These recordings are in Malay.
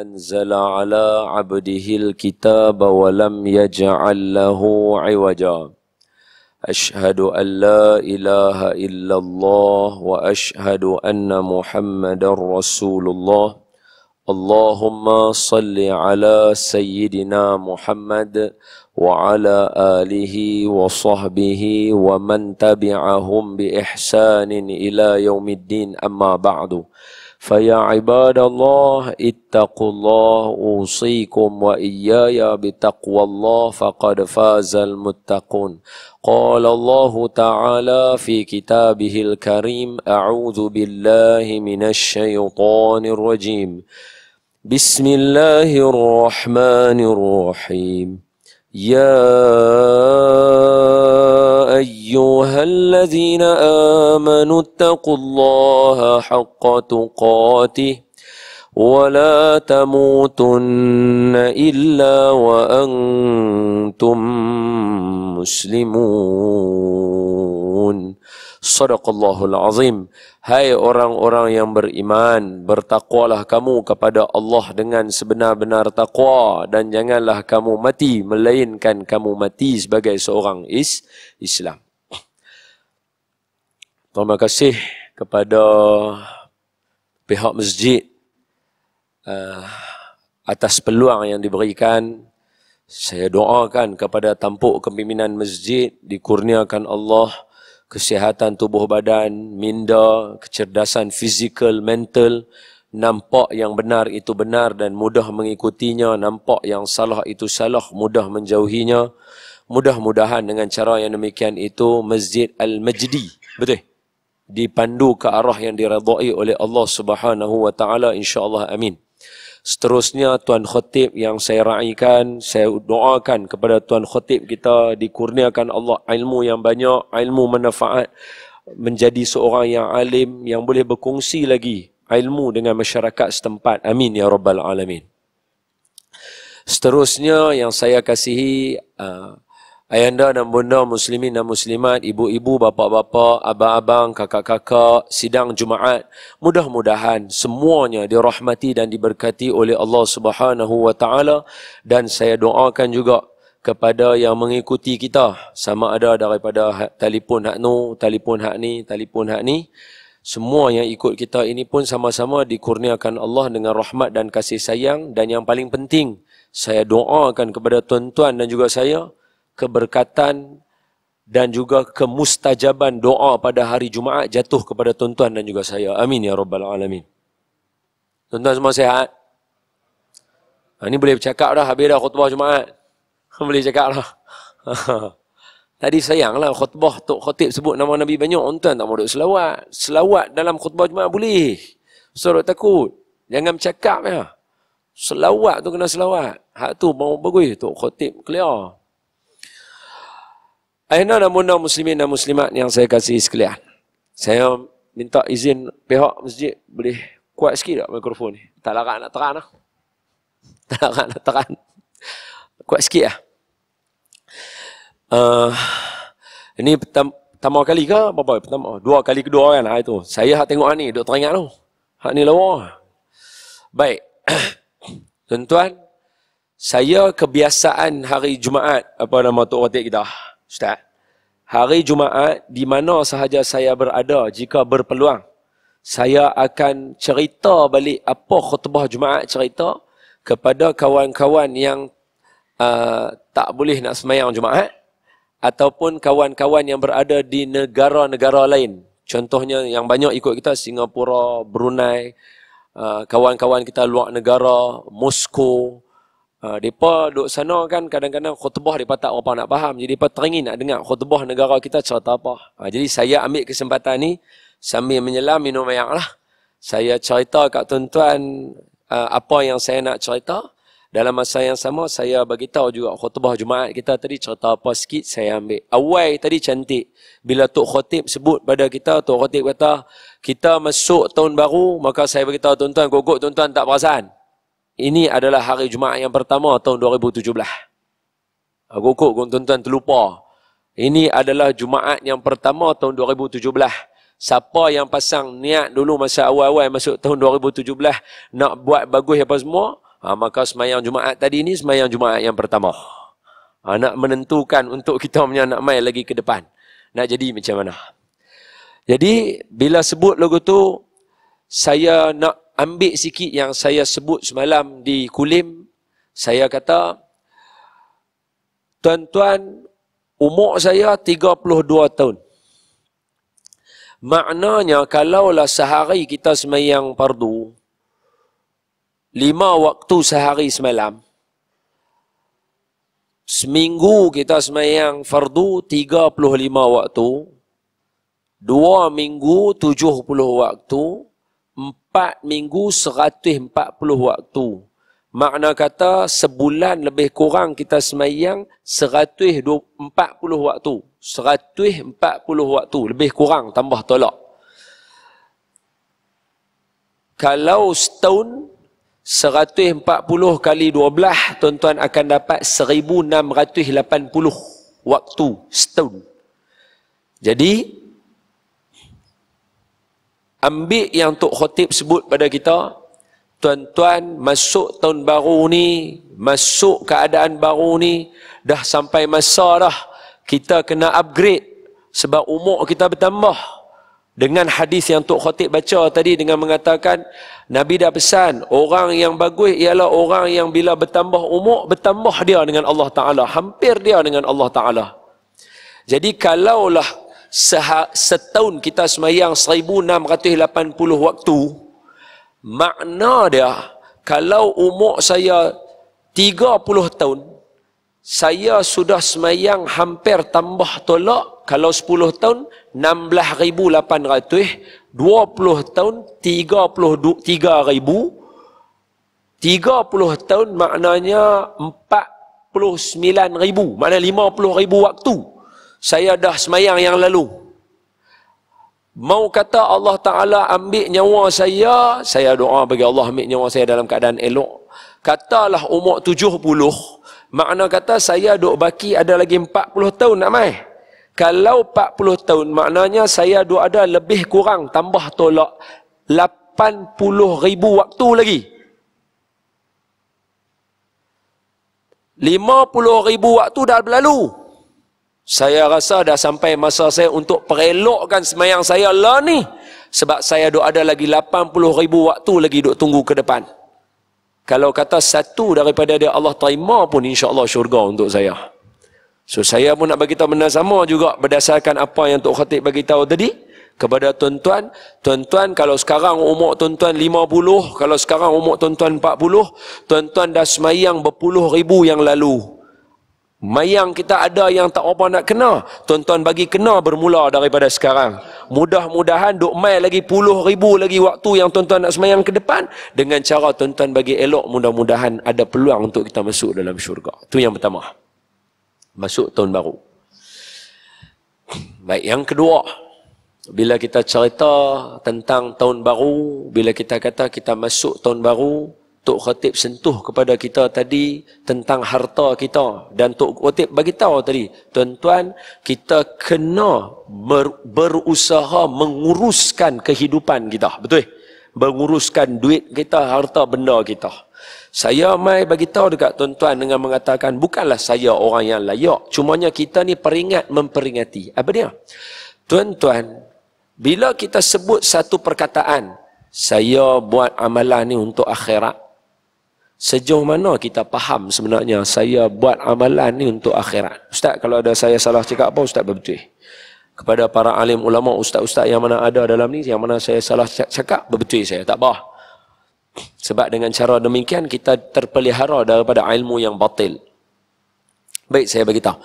أنزل على عبده الكتاب ولم يجعل له عوجا أشهد أن لا إله إلا الله وأشهد أن محمد رسول الله اللهم صل على سيدنا محمد وعلى آله وصحبه ومن تبعهم بإحسان إلى يوم الدين أما بعد فيا عباد الله اتقوا الله اوصيكم واياي بتقوى الله فقد فاز المتقون قال الله تعالى في كتابه الكريم اعوذ بالله من الشيطان الرجيم بسم الله الرحمن الرحيم يا أيها الذين آمنوا اتقوا الله حق تقاته ولا تموتن الا وانتم مسلمون صدق الله العظيم Hai orang-orang yang beriman, bertakwalah kamu kepada Allah dengan sebenar-benar takwa dan janganlah kamu mati melainkan kamu mati sebagai seorang is Islam. Terima kasih kepada pihak masjid Ah, atas peluang yang diberikan saya doakan kepada tampuk kepimpinan masjid dikurniakan Allah kesihatan tubuh badan, minda, kecerdasan fizikal, mental, nampak yang benar itu benar dan mudah mengikutinya, nampak yang salah itu salah, mudah menjauhinya. Mudah-mudahan dengan cara yang demikian itu Masjid Al-Majdi, betul? Dipandu ke arah yang diredai oleh Allah Subhanahu wa taala insya-Allah amin. Seterusnya Tuan Khatib yang saya raikan, saya doakan kepada Tuan Khatib kita dikurniakan Allah ilmu yang banyak, ilmu manfaat menjadi seorang yang alim yang boleh berkongsi lagi ilmu dengan masyarakat setempat. Amin ya rabbal alamin. Seterusnya yang saya kasihi uh, Ayanda dan bunda muslimin dan muslimat, ibu-ibu, bapa-bapa, abang-abang, kakak-kakak, sidang Jumaat, mudah-mudahan semuanya dirahmati dan diberkati oleh Allah Subhanahu wa taala dan saya doakan juga kepada yang mengikuti kita sama ada daripada ha, telefon hak nu, telefon hak ni, telefon hak ni, semua yang ikut kita ini pun sama-sama dikurniakan Allah dengan rahmat dan kasih sayang dan yang paling penting saya doakan kepada tuan-tuan dan juga saya keberkatan dan juga kemustajaban doa pada hari Jumaat jatuh kepada tuan-tuan dan juga saya. Amin ya Rabbal Alamin. Tuan-tuan semua sehat? Ha, ini boleh bercakap dah, habis dah khutbah Jumaat. boleh cakap lah. Tadi lah khutbah Tok Khotib sebut nama Nabi banyak. Tuan-tuan oh, tak mahu selawat. Selawat dalam khutbah Jumaat boleh. Surat takut. Jangan bercakap ya. Selawat tu kena selawat. Hak tu bagus tu khotib clear. Aina namun muslimin dan muslimat yang saya kasih sekalian. Saya minta izin pihak masjid boleh kuat sikit tak mikrofon ni? Tak larat nak terang lah. Tak larat nak terang. Kuat sikit lah. Uh, ini pertama, kali ke? Apa Pertama, dua kali kedua kan hari tu. Saya hak tengok ni, duk teringat tu. Hak ni lawa. Baik. Tuan-tuan, saya kebiasaan hari Jumaat, apa nama tu orang kita, Ustaz. Hari Jumaat di mana sahaja saya berada jika berpeluang saya akan cerita balik apa khutbah Jumaat cerita kepada kawan-kawan yang uh, tak boleh nak semayang Jumaat ataupun kawan-kawan yang berada di negara-negara lain. Contohnya yang banyak ikut kita Singapura, Brunei, uh, kawan-kawan kita luar negara, Moskow, mereka ah, duduk sana kan kadang-kadang khutbah mereka tak apa nak faham. Jadi mereka teringin nak dengar khutbah negara kita cerita apa. Ha, jadi saya ambil kesempatan ni sambil menyelam minum air lah. Saya cerita kat tuan-tuan uh, apa yang saya nak cerita. Dalam masa yang sama saya bagi tahu juga khutbah Jumaat kita tadi cerita apa sikit saya ambil. Awal tadi cantik bila Tok Khatib sebut pada kita Tok Khatib kata kita masuk tahun baru maka saya bagi tahu tuan-tuan gogok tuan-tuan tak perasan ini adalah hari Jumaat yang pertama tahun 2017. Aku ukur kau tuan-tuan terlupa. Ini adalah Jumaat yang pertama tahun 2017. Siapa yang pasang niat dulu masa awal-awal masuk tahun 2017 nak buat bagus apa semua, ha, maka semayang Jumaat tadi ini semayang Jumaat yang pertama. Ha, nak menentukan untuk kita punya nak main lagi ke depan. Nak jadi macam mana. Jadi, bila sebut logo tu, saya nak ambil sikit yang saya sebut semalam di Kulim, saya kata, tuan-tuan, umur saya 32 tahun. Maknanya kalaulah sehari kita semayang pardu, lima waktu sehari semalam, seminggu kita semayang fardu 35 waktu, dua minggu 70 waktu, empat minggu seratus empat puluh waktu. Makna kata sebulan lebih kurang kita semayang seratus empat puluh waktu. Seratus empat puluh waktu. Lebih kurang tambah tolak. Kalau setahun, empat puluh kali 12, tuan-tuan akan dapat seribu enam ratus lapan puluh waktu setahun. Jadi, ambil yang Tok Khotib sebut pada kita tuan-tuan masuk tahun baru ni masuk keadaan baru ni dah sampai masa dah kita kena upgrade sebab umur kita bertambah dengan hadis yang Tok khotib baca tadi dengan mengatakan Nabi dah pesan orang yang bagus ialah orang yang bila bertambah umur bertambah dia dengan Allah Taala hampir dia dengan Allah Taala jadi kalaulah setahun kita semayang 1680 waktu makna dia kalau umur saya 30 tahun saya sudah semayang hampir tambah tolak kalau 10 tahun 16,800 20 tahun 33,000 30 tahun maknanya 49,000 maknanya 50,000 waktu saya dah semayang yang lalu. Mau kata Allah Ta'ala ambil nyawa saya, saya doa bagi Allah ambil nyawa saya dalam keadaan elok. Katalah umur tujuh puluh, makna kata saya duk baki ada lagi empat puluh tahun nak mai. Kalau empat puluh tahun, maknanya saya duk ada lebih kurang tambah tolak lapan puluh ribu waktu lagi. lima puluh ribu waktu dah berlalu saya rasa dah sampai masa saya untuk perelokkan semayang saya lah ni. Sebab saya dah ada lagi 80 ribu waktu lagi duk tunggu ke depan. Kalau kata satu daripada dia Allah terima pun insya Allah syurga untuk saya. So saya pun nak beritahu benda sama juga berdasarkan apa yang Tok Khatib beritahu tadi. Kepada tuan-tuan, tuan-tuan kalau sekarang umur tuan-tuan 50, kalau sekarang umur tuan-tuan 40, tuan-tuan dah semayang berpuluh ribu yang lalu. Mayang kita ada yang tak apa nak kena. Tuan-tuan bagi kena bermula daripada sekarang. Mudah-mudahan duk mai lagi puluh ribu lagi waktu yang tuan-tuan nak semayang ke depan. Dengan cara tuan-tuan bagi elok mudah-mudahan ada peluang untuk kita masuk dalam syurga. Itu yang pertama. Masuk tahun baru. Baik, yang kedua. Bila kita cerita tentang tahun baru, bila kita kata kita masuk tahun baru, Tok Khatib sentuh kepada kita tadi tentang harta kita dan Tok Khatib bagi tahu tadi tuan-tuan kita kena ber, berusaha menguruskan kehidupan kita betul menguruskan duit kita harta benda kita saya mai bagi tahu dekat tuan-tuan dengan mengatakan bukanlah saya orang yang layak cumanya kita ni peringat memperingati apa dia tuan-tuan bila kita sebut satu perkataan saya buat amalan ni untuk akhirat Sejauh mana kita faham sebenarnya saya buat amalan ni untuk akhirat. Ustaz kalau ada saya salah cakap apa ustaz berbetul. Kepada para alim ulama ustaz-ustaz yang mana ada dalam ni yang mana saya salah cakap berbetul saya tak bah. Sebab dengan cara demikian kita terpelihara daripada ilmu yang batil. Baik saya beritahu.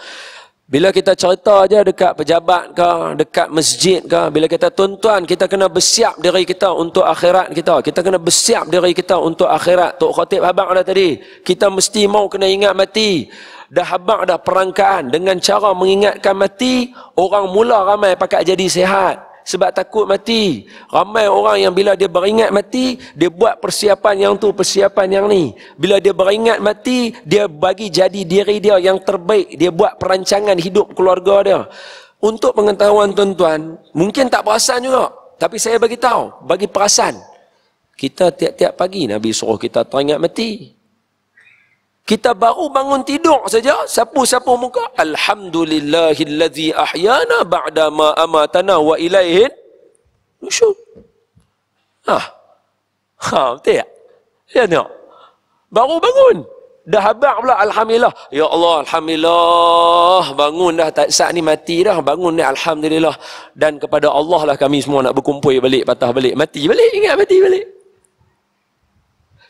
Bila kita cerita aja dekat pejabat ke, dekat masjid ke, bila kita tuan-tuan, kita kena bersiap diri kita untuk akhirat kita. Kita kena bersiap diri kita untuk akhirat. Tok Khatib Habak dah tadi, kita mesti mau kena ingat mati. Dah habak dah perangkaan dengan cara mengingatkan mati, orang mula ramai pakat jadi sehat sebab takut mati. Ramai orang yang bila dia beringat mati, dia buat persiapan yang tu, persiapan yang ni. Bila dia beringat mati, dia bagi jadi diri dia yang terbaik. Dia buat perancangan hidup keluarga dia. Untuk pengetahuan tuan-tuan, mungkin tak perasan juga. Tapi saya bagi tahu, bagi perasan. Kita tiap-tiap pagi Nabi suruh kita teringat mati. Kita baru bangun tidur saja, sapu-sapu muka. Alhamdulillahillazi ahyana ba'da ma amatana wa ilaihin nusyur. Ah. Ha, betul tak? Ya tengok. Baru bangun. Dah habak pula alhamdulillah. Ya Allah alhamdulillah. Bangun dah tak saat ni mati dah. Bangun ni alhamdulillah. Dan kepada Allah lah kami semua nak berkumpul balik, patah balik, mati balik, ingat mati balik.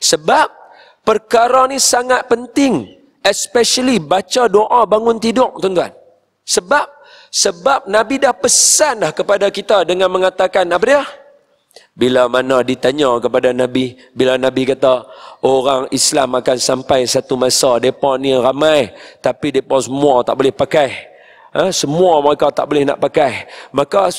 Sebab Perkara ni sangat penting especially baca doa bangun tidur tuan-tuan. Sebab sebab Nabi dah pesan dah kepada kita dengan mengatakan apa dia? Bila mana ditanya kepada Nabi, bila Nabi kata orang Islam akan sampai satu masa depa ni ramai tapi depa semua tak boleh pakai. Eh, semua mereka tak boleh nak pakai. Maka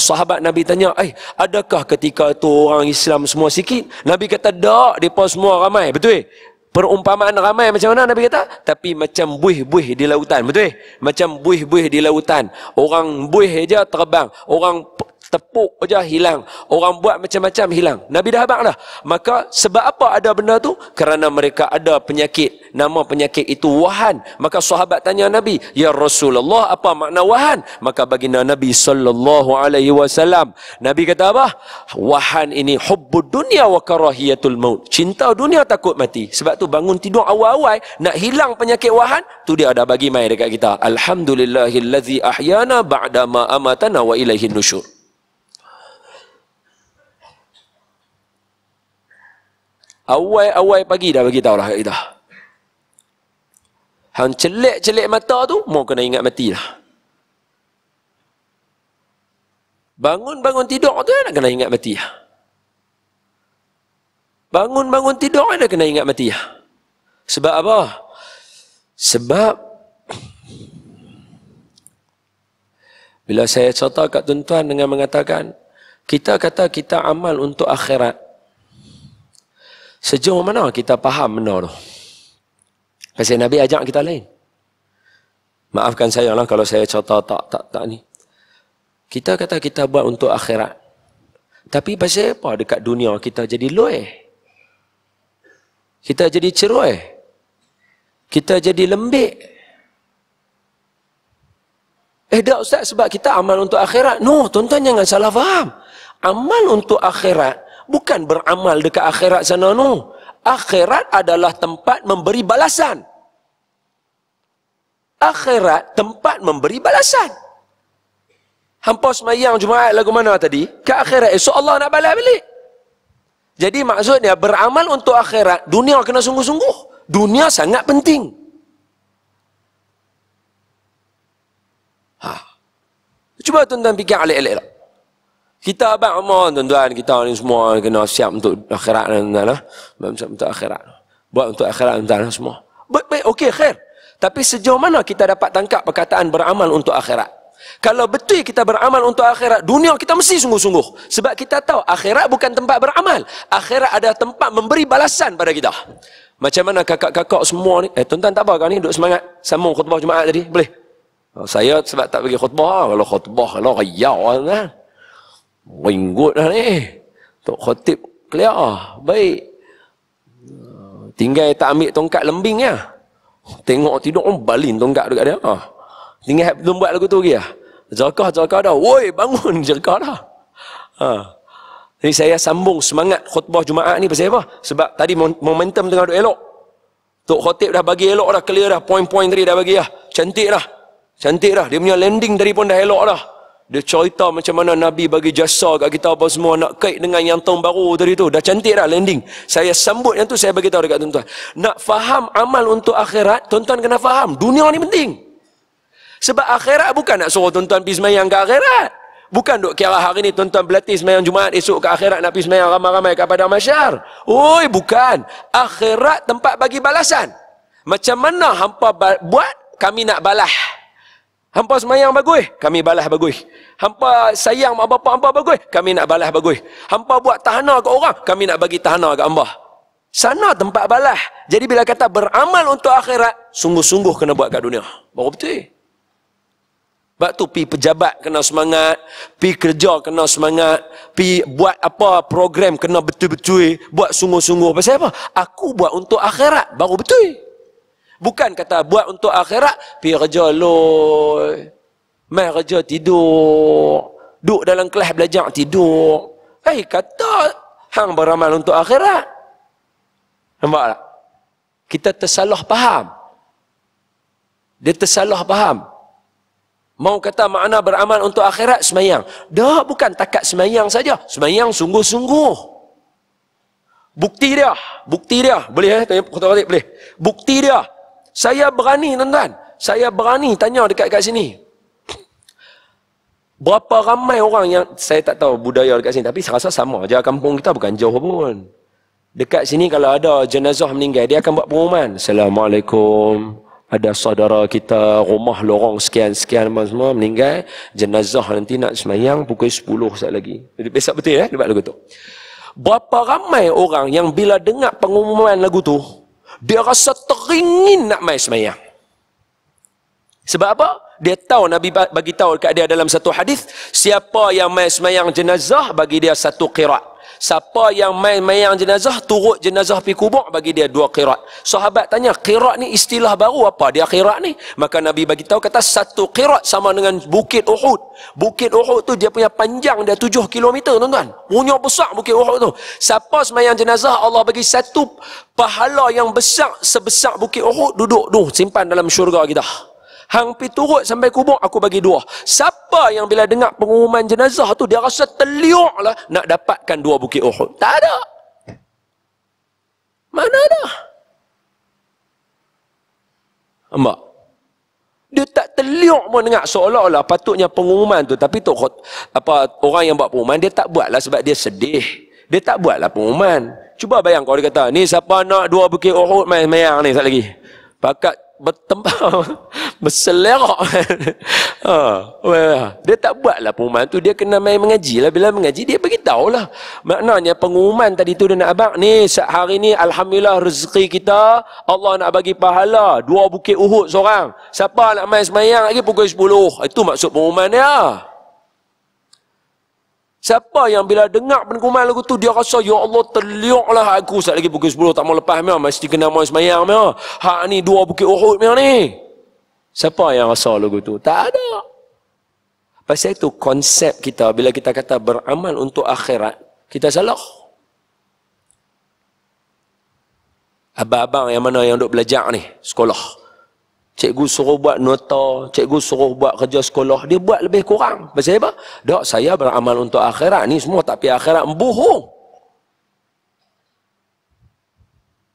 sahabat Nabi tanya, "Eh, adakah ketika tu orang Islam semua sikit?" Nabi kata, "Tak, depa semua ramai." Betul eh? Perumpamaan ramai macam mana Nabi kata? Tapi macam buih-buih di lautan. Betul eh? Macam buih-buih di lautan. Orang buih saja terbang. Orang tepuk aja hilang orang buat macam-macam hilang nabi dah habaq dah maka sebab apa ada benda tu kerana mereka ada penyakit nama penyakit itu wahan maka sahabat tanya nabi ya rasulullah apa makna wahan maka baginda nabi sallallahu alaihi wasallam nabi kata apa wahan ini hubbud dunya wa karahiyatul maut cinta dunia takut mati sebab tu bangun tidur awal-awal nak hilang penyakit wahan tu dia ada bagi mai dekat kita alhamdulillahillazi ahyana ba'dama amatana wa ilaihin nusyur Awal-awal pagi dah bagi tahu lah kat kita. Hang celik-celik mata tu, mau kena ingat mati lah. Bangun-bangun tidur tu nak kena ingat mati lah. Bangun-bangun tidur nak kena ingat mati lah. Sebab apa? Sebab bila saya cerita kat tuan-tuan dengan mengatakan kita kata kita amal untuk akhirat Sejauh mana kita faham benda tu? Kasih Nabi ajak kita lain. Maafkan saya lah kalau saya cerita tak, tak, tak ni. Kita kata kita buat untuk akhirat. Tapi pasal apa dekat dunia kita jadi loe? Kita jadi ceroy? Kita jadi lembik? Eh dah ustaz sebab kita amal untuk akhirat. No, tuan-tuan jangan salah faham. Amal untuk akhirat bukan beramal dekat akhirat sana no. Akhirat adalah tempat memberi balasan. Akhirat tempat memberi balasan. Hampa semayang Jumaat lagu mana tadi? Ke akhirat esok Allah nak balas balik. Jadi maksudnya beramal untuk akhirat, dunia kena sungguh-sungguh. Dunia sangat penting. Ha. Cuba tuan-tuan fikir alik-alik lah. Kita abang umur tuan-tuan, kita ni semua kena siap untuk akhirat dan tuan ah. Siap untuk akhirat. Buat untuk akhirat dan tuan ah, semua. Baik, baik, okey, khair. Tapi sejauh mana kita dapat tangkap perkataan beramal untuk akhirat? Kalau betul kita beramal untuk akhirat, dunia kita mesti sungguh-sungguh. Sebab kita tahu akhirat bukan tempat beramal. Akhirat ada tempat memberi balasan pada kita. Macam mana kakak-kakak semua ni? Eh, tuan-tuan tak apa kan ni? Duduk semangat. Sambung khutbah Jumaat tadi. Boleh? Oh, saya sebab tak pergi khutbah. Kalau khutbah, kalau kaya. orang. Lah. Ringgut lah ni. Tok khotib clear. Baik. Tinggal tak ambil tongkat lembing ya. Tengok tidur pun oh, balin tongkat dekat dia. Ah. Tinggal belum buat lagu tu lagi lah. Jerkah, jerkah dah. Woi, bangun. Jerkah dah. Ha. Jadi saya sambung semangat khutbah Jumaat ni pasal apa? Sebab tadi momentum tengah duduk elok. Tok khotib dah bagi elok dah. Clear dah. point poin tadi dah bagi lah. Cantik dah. Cantik dah. Dia punya landing tadi pun dah elok dah. Dia cerita macam mana Nabi bagi jasa kat kita apa semua nak kait dengan yang tahun baru tadi tu. Dah cantik dah landing. Saya sambut yang tu saya bagi tahu dekat tuan-tuan. Nak faham amal untuk akhirat, tuan-tuan kena faham. Dunia ni penting. Sebab akhirat bukan nak suruh tuan-tuan pergi semayang ke akhirat. Bukan duk kira hari ni tuan-tuan berlatih semayang Jumaat esok ke akhirat nak pergi semayang ramai-ramai kat Padang Masyar. Oi, bukan. Akhirat tempat bagi balasan. Macam mana hampa buat kami nak balas. Hampa semayang bagus, kami balas bagus. Hampa sayang mak bapak hampa bagus, kami nak balas bagus. Hampa buat tahana ke orang, kami nak bagi tahana ke hamba. Sana tempat balas. Jadi bila kata beramal untuk akhirat, sungguh-sungguh kena buat kat dunia. Baru betul. Sebab tu pergi pejabat kena semangat, pi kerja kena semangat, pi buat apa program kena betul-betul, buat sungguh-sungguh. Pasal apa? Aku buat untuk akhirat, baru betul. Bukan kata buat untuk akhirat, pergi kerja lo. Mai kerja tidur. Duduk dalam kelas belajar tidur. Eh hey, kata hang beramal untuk akhirat. Nampak tak? Kita tersalah faham. Dia tersalah faham. Mau kata makna beramal untuk akhirat semayang. Dah bukan takat semayang saja. Semayang sungguh-sungguh. Bukti dia. Bukti dia. Boleh eh? Tanya kotak boleh. Bukti dia. Saya berani tuan-tuan. Saya berani tanya dekat kat sini. Berapa ramai orang yang saya tak tahu budaya dekat sini tapi saya rasa sama aja kampung kita bukan jauh pun. Dekat sini kalau ada jenazah meninggal dia akan buat pengumuman. Assalamualaikum. Ada saudara kita rumah lorong sekian-sekian semua meninggal. Jenazah nanti nak semayang pukul 10 saat lagi. Jadi besok betul eh? Dia buat lagu tu. Berapa ramai orang yang bila dengar pengumuman lagu tu, dia rasa teringin nak mai semayang. Sebab apa? Dia tahu Nabi bagi tahu dekat dia dalam satu hadis, siapa yang mai semayang jenazah bagi dia satu qirat siapa yang main mayang jenazah turut jenazah pi kubur bagi dia dua qirat sahabat tanya qirat ni istilah baru apa dia qirat ni maka nabi bagi tahu kata satu qirat sama dengan bukit uhud bukit uhud tu dia punya panjang dia tujuh kilometer. tuan-tuan punya besar bukit uhud tu siapa semayang jenazah Allah bagi satu pahala yang besar sebesar bukit uhud duduk duh simpan dalam syurga kita Hang pi turut sampai kubur aku bagi dua. Siapa yang bila dengar pengumuman jenazah tu dia rasa terliuk lah nak dapatkan dua bukit Uhud. Tak ada. Mana ada? Ambak. Dia tak terliuk pun dengar seolah-olah patutnya pengumuman tu tapi tu apa orang yang buat pengumuman dia tak buat lah sebab dia sedih. Dia tak buat lah pengumuman. Cuba bayang kalau dia kata, ni siapa nak dua bukit Uhud main-main ni sekali lagi. Pakat bertempat berselera ha, dia tak buatlah pengumuman tu dia kena main mengaji lah bila mengaji dia beritahu lah maknanya pengumuman tadi tu dia nak abang ni hari ni Alhamdulillah rezeki kita Allah nak bagi pahala dua bukit uhud seorang siapa nak main semayang lagi pukul 10 itu maksud pengumuman dia ya? Siapa yang bila dengar penekuman lagu tu, dia rasa, Ya Allah, terliuklah aku. Sekejap lagi pukul 10, tak mau lepas. Mia. Mesti kena main semayang. Mia. Hak ni dua bukit urut mia, ni. Siapa yang rasa lagu tu? Tak ada. Pasal itu konsep kita, bila kita kata beramal untuk akhirat, kita salah. Abang-abang yang mana yang duk belajar ni, sekolah. Cikgu suruh buat nota, cikgu suruh buat kerja sekolah, dia buat lebih kurang. Pasal apa? Dak saya beramal untuk akhirat ni semua tak pi akhirat bohong.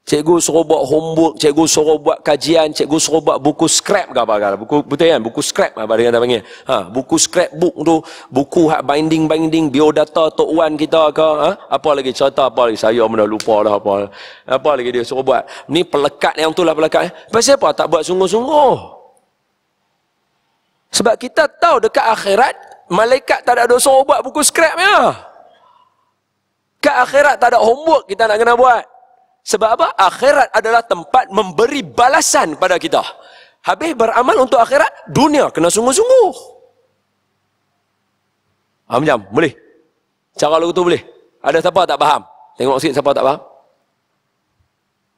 Cikgu suruh buat homework, cikgu suruh buat kajian, cikgu suruh buat buku scrap ke apa-apa. Kan? Buku, betul kan? Buku scrap apa dia kata panggil. Ha, buku scrap book tu, buku hak binding-binding, biodata Tok Wan kita ke. Ha? Apa lagi cerita apa lagi? Saya pun dah lupa lah apa. Apa lagi dia suruh buat? Ni pelekat yang tu lah pelekat. Pasal apa? Tak buat sungguh-sungguh. Sebab kita tahu dekat akhirat, malaikat tak ada suruh buat buku scrap ya. Dekat akhirat tak ada homework kita nak kena buat. Sebab apa? Akhirat adalah tempat memberi balasan pada kita. Habis beramal untuk akhirat, dunia kena sungguh-sungguh. Faham jam? Boleh? Cara lagu tu boleh? Ada siapa tak faham? Tengok sikit siapa tak faham?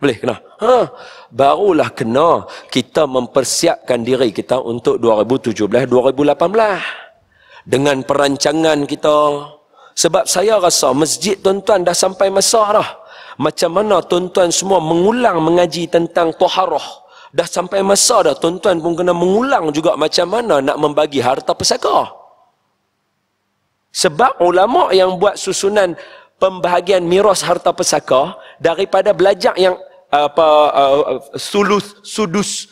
Boleh kena? Ha. Barulah kena kita mempersiapkan diri kita untuk 2017-2018. Dengan perancangan kita. Sebab saya rasa masjid tuan-tuan dah sampai masa dah macam mana tuan-tuan semua mengulang mengaji tentang toharah dah sampai masa dah tuan-tuan pun kena mengulang juga macam mana nak membagi harta pesaka sebab ulama yang buat susunan pembahagian miras harta pesaka daripada belajar yang uh, apa uh, uh, sulus sudus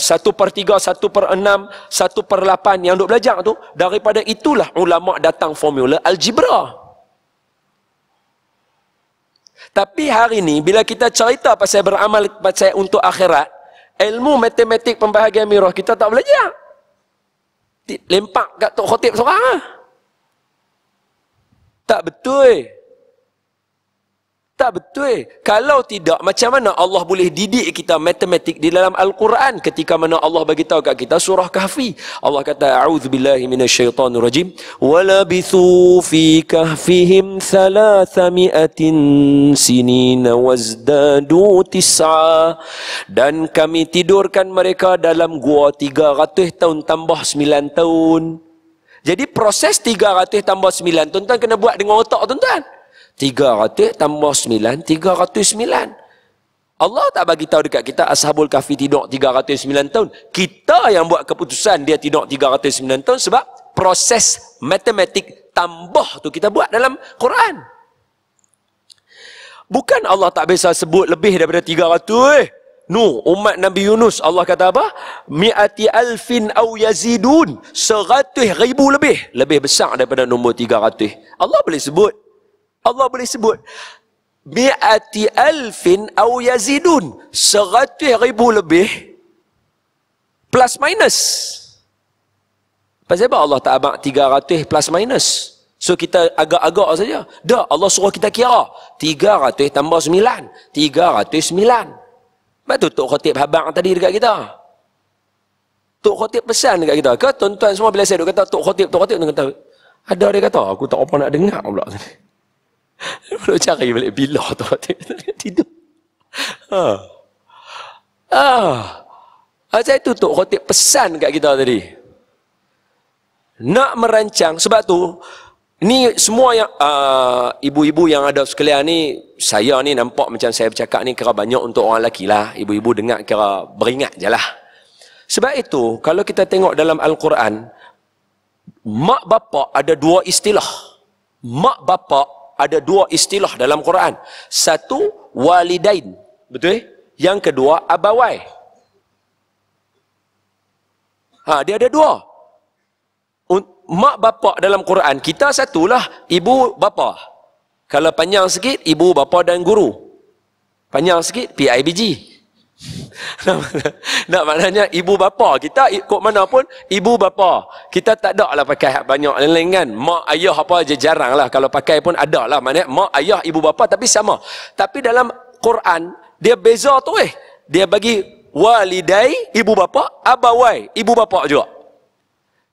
satu per tiga, satu per enam, satu per lapan yang duk belajar tu, daripada itulah ulama datang formula algebra. Tapi hari ini bila kita cerita pasal beramal pasal untuk akhirat, ilmu matematik pembahagian miroh kita tak belajar. Lempak kat tok khotib seorang lah. Tak betul. Tak betul. Kalau tidak, macam mana Allah boleh didik kita matematik di dalam Al-Quran ketika mana Allah bagi tahu kat kita surah kahfi. Allah kata, A'udhu billahi minasyaitanur rajim. Walabithu fi kahfihim thalatha mi'atin sinina wazdadu tis'a. Dan kami tidurkan mereka dalam gua tiga 300 tahun tambah sembilan tahun. Jadi proses tiga 300 tambah sembilan tuan-tuan kena buat dengan otak tuan-tuan. Tiga ratus tambah sembilan tiga ratus sembilan Allah tak bagi tahu dekat kita Ashabul Kahfi tidur sembilan tahun. Kita yang buat keputusan dia tidur sembilan tahun sebab proses matematik tambah tu kita buat dalam Quran. Bukan Allah tak biasa sebut lebih daripada 300 eh. Nu, umat Nabi Yunus Allah kata apa? Mi'ati alfin au yazidun. Seratus ribu lebih. Lebih besar daripada nombor tiga 300. Allah boleh sebut Allah boleh sebut mi'ati alfin au yazidun seratus ribu lebih plus minus sebab Allah tak abang tiga ratus plus minus so kita agak-agak saja dah Allah suruh kita kira tiga ratus tambah sembilan tiga ratus sembilan sebab tu Tok Khotib habang tadi dekat kita Tok Khotib pesan dekat kita ke tuan-tuan semua bila saya duk kata Tok Khotib Tok Khotib tuan kata ada dia kata aku tak apa nak dengar pula Perlu cari balik bila tu tidur. Ha. Ha. Saya itu tu khotib pesan kat kita tadi. Nak merancang sebab tu ni semua yang uh, ibu-ibu yang ada sekalian ni saya ni nampak macam saya bercakap ni kira banyak untuk orang lelaki lah. Ibu-ibu dengar kira beringat je lah. Sebab itu kalau kita tengok dalam Al-Quran mak bapak ada dua istilah. Mak bapak ada dua istilah dalam Quran. Satu walidain. Betul? Eh? Yang kedua abawai. Ha, dia ada dua. Mak bapa dalam Quran kita satulah ibu bapa. Kalau panjang sikit ibu bapa dan guru. Panjang sikit PIBG. nak maknanya ibu bapa kita ikut mana pun ibu bapa kita tak ada lah pakai banyak lain-lain kan mak ayah apa je jarang lah kalau pakai pun ada lah maknanya mak ayah ibu bapa tapi sama tapi dalam Quran dia beza tu eh dia bagi walidai ibu bapa abawai ibu bapa juga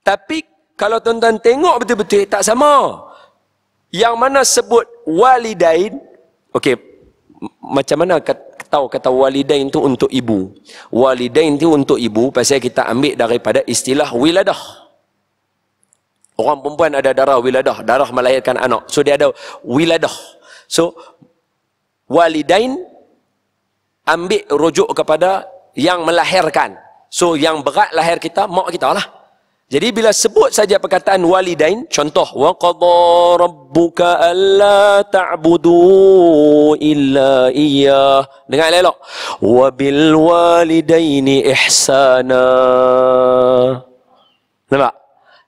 tapi kalau tuan-tuan tengok betul-betul tak sama yang mana sebut walidain okey macam mana kata tahu kata walidain tu untuk ibu walidain tu untuk ibu pasal kita ambil daripada istilah wiladah orang perempuan ada darah wiladah darah melahirkan anak so dia ada wiladah so walidain ambil rujuk kepada yang melahirkan so yang berat lahir kita mak kita lah jadi bila sebut saja perkataan walidain, contoh waqadha rabbuka alla ta'budu illa iya. Dengar elok. Wa bil walidaini ihsana. Nampak?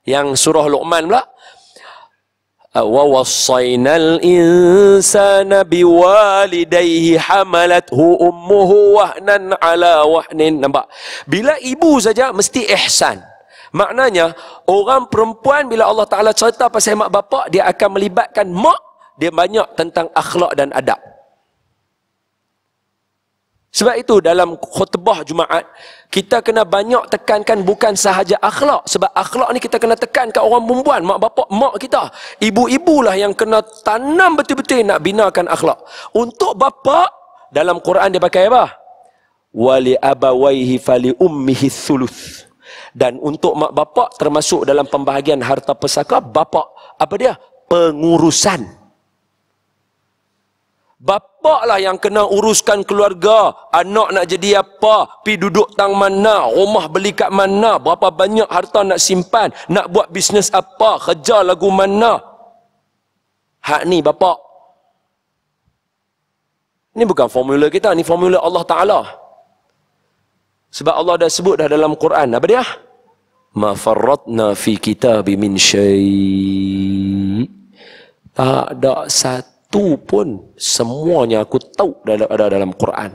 Yang surah Luqman pula wa wassaynal insana biwalidayhi hamalathu ummuhu wahnan ala wahnin nampak bila ibu saja mesti ihsan Maknanya, orang perempuan bila Allah Ta'ala cerita pasal mak bapak, dia akan melibatkan mak, dia banyak tentang akhlak dan adab. Sebab itu dalam khutbah Jumaat, kita kena banyak tekankan bukan sahaja akhlak. Sebab akhlak ni kita kena tekan kat orang perempuan, mak bapak, mak kita. ibu ibu lah yang kena tanam betul-betul nak binakan akhlak. Untuk bapak, dalam Quran dia pakai apa? Wali abawaihi fali ummihi thuluth. Dan untuk mak bapak termasuk dalam pembahagian harta pesaka, bapak apa dia? Pengurusan. Bapak lah yang kena uruskan keluarga. Anak nak jadi apa? Pi duduk tang mana? Rumah beli kat mana? Berapa banyak harta nak simpan? Nak buat bisnes apa? Kerja lagu mana? Hak ni bapak. Ini bukan formula kita. Ini formula Allah Ta'ala. Ta'ala. Sebab Allah dah sebut dah dalam Quran. Apa dia? Ma farratna fi kitabi min syai. Tak ada satu pun semuanya aku tahu dalam ada dalam Quran.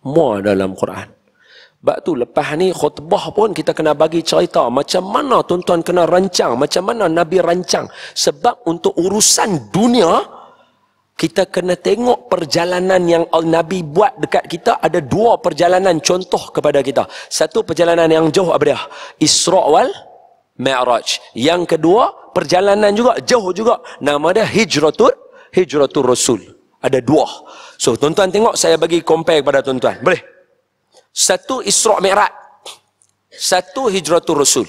Semua dalam Quran. Sebab tu lepas ni khutbah pun kita kena bagi cerita macam mana tuan-tuan kena rancang, macam mana Nabi rancang. Sebab untuk urusan dunia, kita kena tengok perjalanan yang Al Nabi buat dekat kita ada dua perjalanan contoh kepada kita satu perjalanan yang jauh apa Isra' wal Mi'raj yang kedua perjalanan juga jauh juga nama dia Hijratul Hijratul Rasul ada dua so tuan-tuan tengok saya bagi compare kepada tuan-tuan boleh satu Isra' Mi'raj satu Hijratul Rasul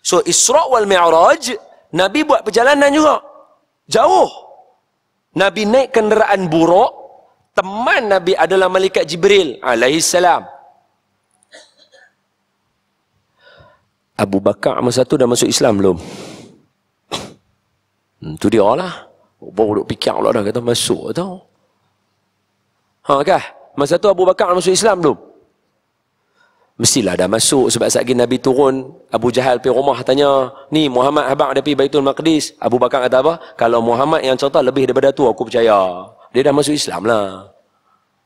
so Isra' wal Mi'raj Nabi buat perjalanan juga jauh Nabi naik kenderaan buruk, teman Nabi adalah Malaikat Jibril alaihi salam. Abu Bakar masa tu dah masuk Islam belum? Hmm, tu dia lah. Baru duk fikir lah dah kata masuk tau. Ha kah? Masa tu Abu Bakar masuk Islam belum? Mestilah dah masuk sebab saat lagi Nabi turun Abu Jahal pergi rumah tanya Ni Muhammad Habak dia pergi Baitul Maqdis Abu Bakar kata apa? Kalau Muhammad yang cerita lebih daripada tu aku percaya Dia dah masuk Islam lah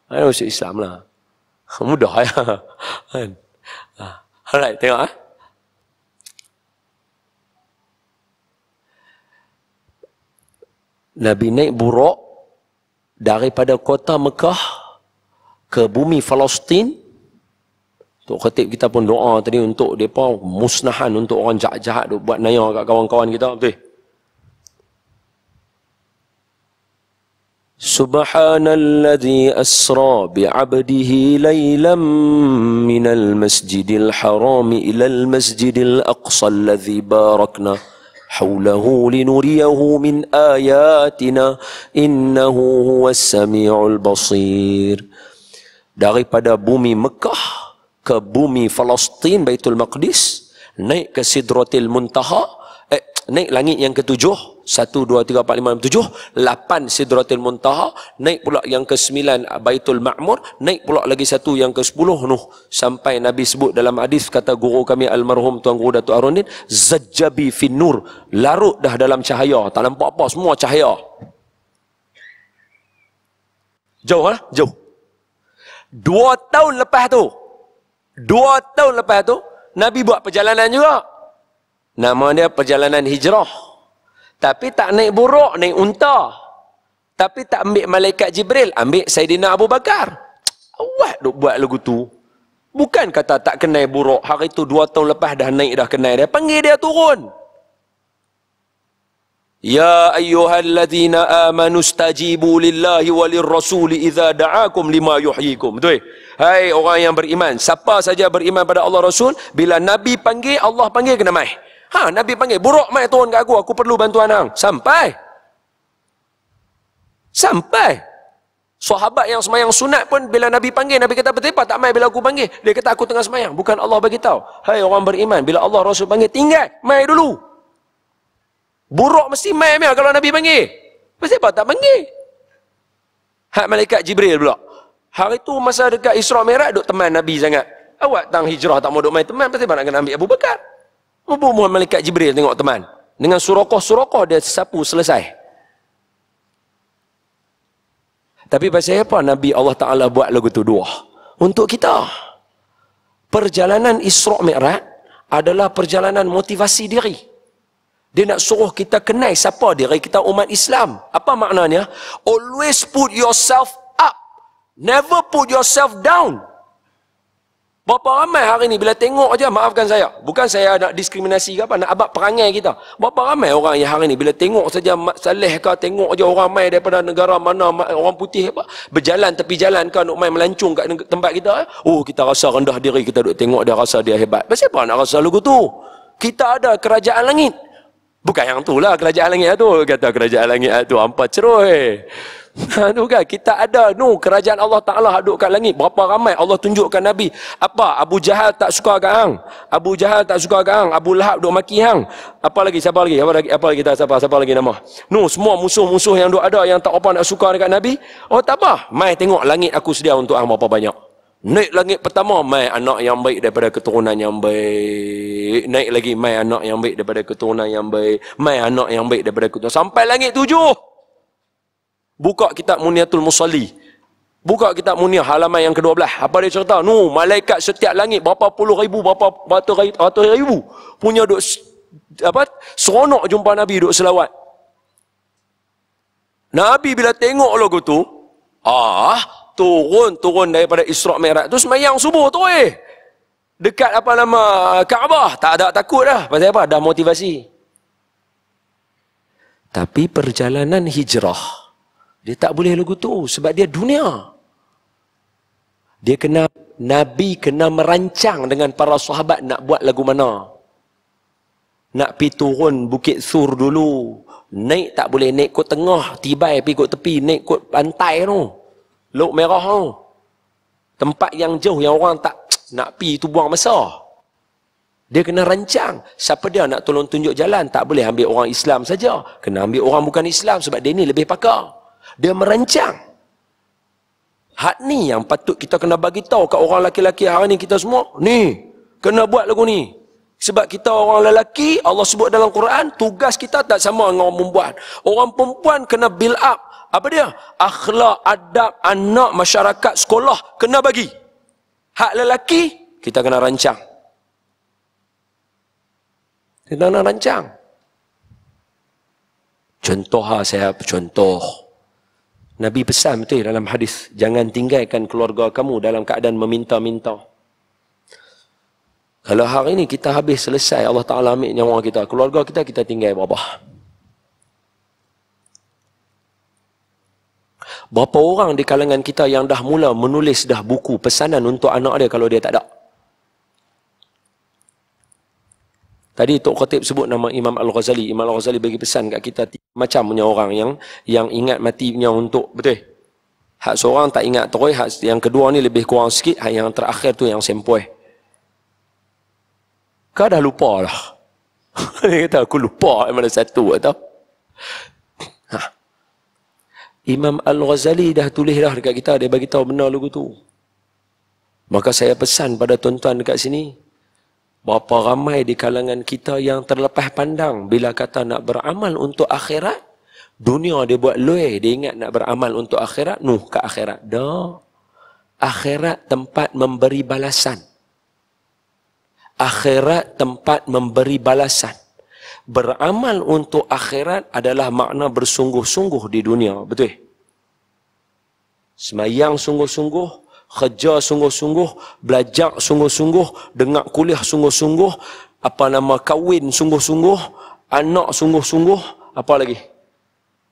Dia dah masuk Islam lah Mudah ya kan? ah. Alright tengok eh? Nabi naik buruk daripada kota Mekah ke bumi Palestin Tok Khatib kita pun doa tadi untuk mereka musnahan untuk orang jahat-jahat buat naya kat kawan-kawan kita. Betul? سبحان الذي أسرى بعبده ليلا masjidil haram ila al masjidil aqsa الذي باركنا حوله لنريه من آياتنا إنه هو السميع البصير daripada bumi Mekah ke bumi Palestin Baitul Maqdis naik ke Sidratil Muntaha eh, naik langit yang ketujuh satu, dua, tiga, empat, lima, enam, tujuh lapan Sidratil Muntaha naik pula yang ke sembilan Baitul Ma'mur naik pula lagi satu yang ke sepuluh Nuh sampai Nabi sebut dalam hadis kata guru kami almarhum Tuan Guru Datuk Arunin Zajabi Finur larut dah dalam cahaya tak nampak apa semua cahaya jauh lah, jauh dua tahun lepas tu Dua tahun lepas tu, Nabi buat perjalanan juga. Nama dia perjalanan hijrah. Tapi tak naik buruk, naik unta. Tapi tak ambil malaikat Jibril, ambil Saidina Abu Bakar. Awak duk buat lagu tu. Bukan kata tak kenai buruk. Hari tu dua tahun lepas dah naik dah kenai dia. Panggil dia turun. يا أيها الذين آمنوا استجيبوا لله وللرسول إذا دعاكم لما يحييكم Betul? Hai orang yang beriman Siapa saja beriman pada Allah Rasul Bila Nabi panggil Allah panggil kena mai Ha Nabi panggil Buruk mai turun ke aku Aku perlu bantuan hang Sampai Sampai Sahabat yang semayang sunat pun bila Nabi panggil Nabi kata betul tak mai bila aku panggil dia kata aku tengah semayang bukan Allah bagi tahu hai orang beriman bila Allah Rasul panggil tinggal mai dulu Buruk mesti mai mai kalau Nabi panggil. Pasal apa tak panggil? Hak malaikat Jibril pula. Hari tu masa dekat Isra Mi'raj duk teman Nabi sangat. Awak tang hijrah tak mau duk mai teman, Pasti apa nak kena ambil Abu Bakar? Abu Muhammad malaikat Jibril tengok teman. Dengan surokoh-surokoh dia sapu selesai. Tapi pasal apa Nabi Allah Ta'ala buat lagu tu dua? Untuk kita. Perjalanan Isra Mi'raj adalah perjalanan motivasi Diri. Dia nak suruh kita kenai siapa dia diri kita umat Islam. Apa maknanya? Always put yourself up. Never put yourself down. Berapa ramai hari ni bila tengok aja maafkan saya. Bukan saya nak diskriminasi ke apa, nak abak perangai kita. Berapa ramai orang yang hari ni bila tengok saja Mak Saleh ke, tengok aja orang main daripada negara mana, orang putih apa, berjalan tepi jalan ke, nak main melancung kat tempat kita. Eh. Oh, kita rasa rendah diri, kita duduk tengok dia rasa dia hebat. Sebab apa nak rasa lugu tu? Kita ada kerajaan langit. Bukan yang tu lah, kerajaan langit itu Kata kerajaan langit itu hampa ceroy. Ha, tu kan kita ada nu kerajaan Allah Taala hadduk kat langit. Berapa ramai Allah tunjukkan Nabi. Apa Abu Jahal tak suka kat ang Abu Jahal tak suka kat ang Abu Lahab duk maki hang. Apa lagi? Siapa lagi? Apa lagi? Apa lagi tak siapa? Siapa lagi nama? Nu semua musuh-musuh yang duk ada yang tak apa nak suka dekat Nabi. Oh tak apa. Mai tengok langit aku sedia untuk hang berapa banyak. Naik langit pertama, mai anak yang baik daripada keturunan yang baik. Naik lagi, mai anak yang baik daripada keturunan yang baik. Mai anak yang baik daripada keturunan. Sampai langit tujuh. Buka kitab Muniatul Musalli. Buka kitab Munia halaman yang ke-12. Apa dia cerita? Nu, malaikat setiap langit berapa puluh ribu, berapa ratus ribu, ratus ribu punya duk apa? Seronok jumpa Nabi duk selawat. Nabi bila tengok logo tu, ah, turun-turun daripada Isra' Mi'raj tu semayang subuh tu eh. Dekat apa nama Kaabah. Tak ada takut dah. Pasal apa? Dah motivasi. Tapi perjalanan hijrah. Dia tak boleh lagu tu. Sebab dia dunia. Dia kena, Nabi kena merancang dengan para sahabat nak buat lagu mana. Nak pi turun Bukit Sur dulu. Naik tak boleh. Naik kot tengah. Tibai pi kot tepi. Naik kot pantai tu. No. Lok merah tu. Tempat yang jauh yang orang tak nak pi tu buang masa. Dia kena rancang. Siapa dia nak tolong tunjuk jalan? Tak boleh ambil orang Islam saja. Kena ambil orang bukan Islam sebab dia ni lebih pakar. Dia merancang. Hak ni yang patut kita kena bagi tahu kat orang lelaki-lelaki hari ni kita semua. Ni, kena buat lagu ni. Sebab kita orang lelaki, Allah sebut dalam Quran, tugas kita tak sama dengan orang perempuan. Orang perempuan kena build up apa dia? Akhlak, adab, anak, masyarakat, sekolah, kena bagi. Hak lelaki, kita kena rancang. Kita kena rancang. Contoh lah saya, contoh. Nabi pesan betul dalam hadis, jangan tinggalkan keluarga kamu dalam keadaan meminta-minta. Kalau hari ini kita habis selesai, Allah Ta'ala ambil nyawa kita, keluarga kita, kita tinggal berapa? Berapa? Berapa orang di kalangan kita yang dah mula menulis dah buku pesanan untuk anak dia kalau dia tak ada? Tadi Tok Khatib sebut nama Imam Al-Ghazali. Imam Al-Ghazali bagi pesan kat kita macam punya orang yang yang ingat mati punya untuk betul. Hak seorang tak ingat terus, hak yang kedua ni lebih kurang sikit, hak yang terakhir tu yang sempoi. Kau dah lupa lah. dia kata aku lupa mana satu atau. Imam Al-Ghazali dah tulis dah dekat kita, dia bagi tahu benar lagu tu. Maka saya pesan pada tuan-tuan dekat sini, berapa ramai di kalangan kita yang terlepas pandang bila kata nak beramal untuk akhirat, dunia dia buat luih, dia ingat nak beramal untuk akhirat, nuh ke akhirat. Dah. Akhirat tempat memberi balasan. Akhirat tempat memberi balasan beramal untuk akhirat adalah makna bersungguh-sungguh di dunia. Betul? Semayang sungguh-sungguh, kerja sungguh-sungguh, belajar sungguh-sungguh, dengar kuliah sungguh-sungguh, apa nama kahwin sungguh-sungguh, anak sungguh-sungguh, apa lagi?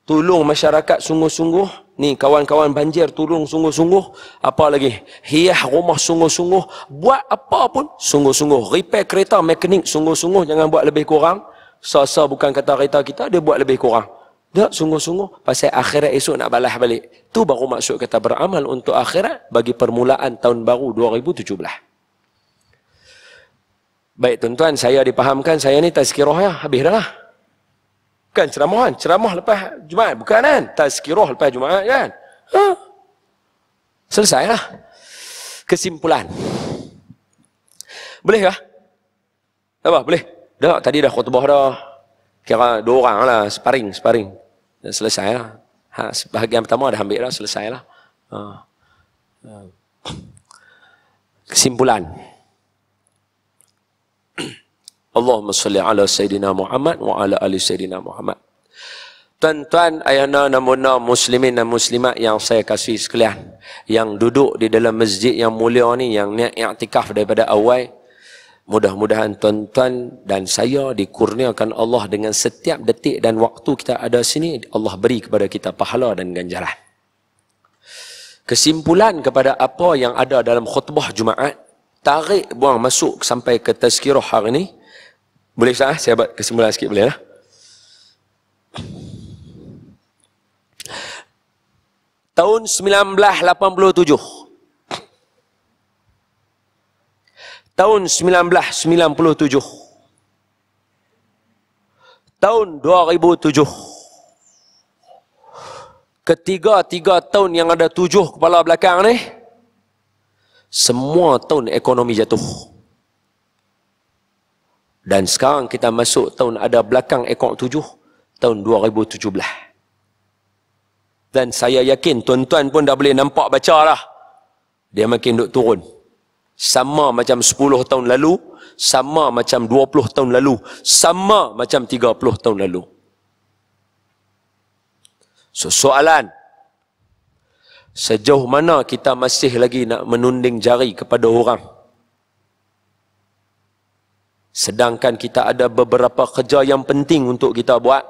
Tolong masyarakat sungguh-sungguh. Ni kawan-kawan banjir tolong sungguh-sungguh. Apa lagi? Hiah rumah sungguh-sungguh. Buat apa pun sungguh-sungguh. Repair kereta mekanik sungguh-sungguh. Jangan buat lebih kurang. Sasa bukan kata kereta kita, dia buat lebih kurang. Tak, sungguh-sungguh. Pasal akhirat esok nak balas balik. Tu baru maksud kita beramal untuk akhirat bagi permulaan tahun baru 2017. Baik tuan-tuan, saya dipahamkan saya ni tazkirah ya. Habis dah lah. Bukan ceramah kan? Ceramah lepas Jumaat. Bukan kan? Tazkirah lepas Jumaat kan? Ha? Selesai lah. Kesimpulan. Bolehkah? Apa? Boleh? Dak tadi dah khutbah dah. Kira dua orang lah, sparring, sparring. Dan selesai lah. Ha, bahagian pertama dah ambil dah, selesai lah. Ha. ha. Kesimpulan. Allahumma salli ala Sayyidina Muhammad wa ala ali Sayyidina Muhammad. Tuan-tuan, ayana namuna muslimin dan muslimat yang saya kasih sekalian. Yang duduk di dalam masjid yang mulia ni, yang niat i'tikaf daripada awal, Mudah-mudahan tuan-tuan dan saya dikurniakan Allah dengan setiap detik dan waktu kita ada sini, Allah beri kepada kita pahala dan ganjaran. Kesimpulan kepada apa yang ada dalam khutbah Jumaat, tarik buang masuk sampai ke tazkirah hari ini. Boleh saya? Saya buat kesimpulan sikit boleh tak? Lah. Tahun 1987, tahun 1997 tahun 2007 ketiga-tiga tahun yang ada tujuh kepala belakang ni semua tahun ekonomi jatuh dan sekarang kita masuk tahun ada belakang ekor tujuh tahun 2017 dan saya yakin tuan-tuan pun dah boleh nampak baca lah dia makin duk turun sama macam 10 tahun lalu, sama macam 20 tahun lalu, sama macam 30 tahun lalu. So, soalan, sejauh mana kita masih lagi nak menunding jari kepada orang? Sedangkan kita ada beberapa kerja yang penting untuk kita buat,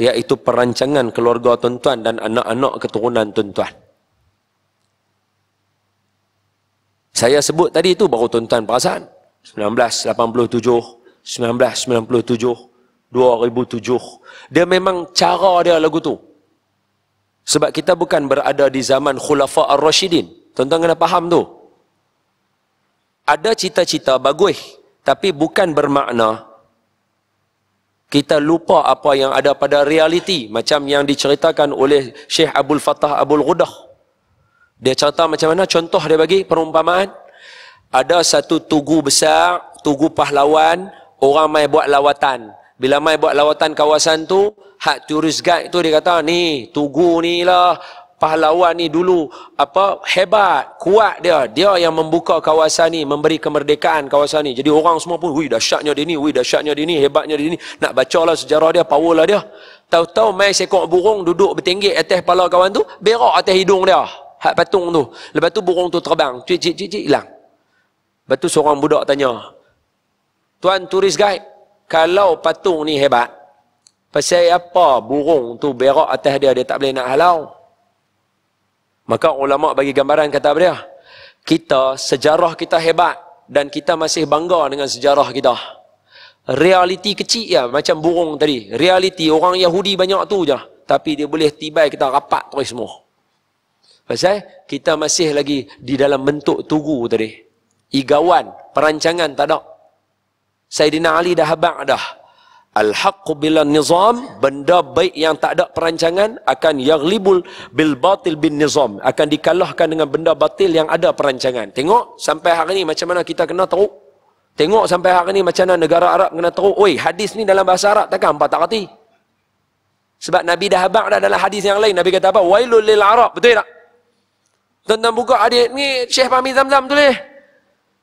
iaitu perancangan keluarga tuan-tuan dan anak-anak keturunan tuan-tuan. Saya sebut tadi itu baru tuan-tuan perasan. 1987, 1997, 2007. Dia memang cara dia lagu tu. Sebab kita bukan berada di zaman Khulafa Ar-Rashidin. Tuan-tuan kena faham tu. Ada cita-cita bagus. Tapi bukan bermakna kita lupa apa yang ada pada realiti. Macam yang diceritakan oleh Syekh Abdul Fattah Abdul Ghudah. Dia cerita macam mana? Contoh dia bagi perumpamaan. Ada satu tugu besar, tugu pahlawan, orang mai buat lawatan. Bila mai buat lawatan kawasan tu, hak turis guide tu dia kata, ni tugu ni lah, pahlawan ni dulu apa hebat kuat dia dia yang membuka kawasan ni memberi kemerdekaan kawasan ni jadi orang semua pun wih dahsyatnya dia ni wih dahsyatnya dia ni hebatnya dia ni nak bacalah sejarah dia power lah dia tahu-tahu mai seekor burung duduk bertinggi atas kepala kawan tu berak atas hidung dia hak patung tu. Lepas tu burung tu terbang, cik cik cik hilang. Lepas tu seorang budak tanya, "Tuan turis guide, kalau patung ni hebat, pasal apa burung tu berak atas dia dia tak boleh nak halau?" Maka ulama bagi gambaran kata dia, "Kita sejarah kita hebat dan kita masih bangga dengan sejarah kita." Realiti kecil ya macam burung tadi. Realiti orang Yahudi banyak tu je. Tapi dia boleh tiba kita rapat terus semua. Pasal kita masih lagi di dalam bentuk tugu tadi. Igawan, perancangan tak ada. Sayyidina Ali dah habaq dah. Al-haqqu bil nizam, benda baik yang tak ada perancangan akan yaghlibul bil batil bin nizam, akan dikalahkan dengan benda batil yang ada perancangan. Tengok sampai hari ni macam mana kita kena teruk. Tengok sampai hari ni macam mana negara Arab kena teruk. Oi, hadis ni dalam bahasa Arab takkan hamba tak reti? Sebab Nabi dah habaq dah dalam hadis yang lain Nabi kata apa? Wailul lil Arab, betul tak? Tuan-tuan buka adik ni Syekh Fahmi Zamzam tu leh.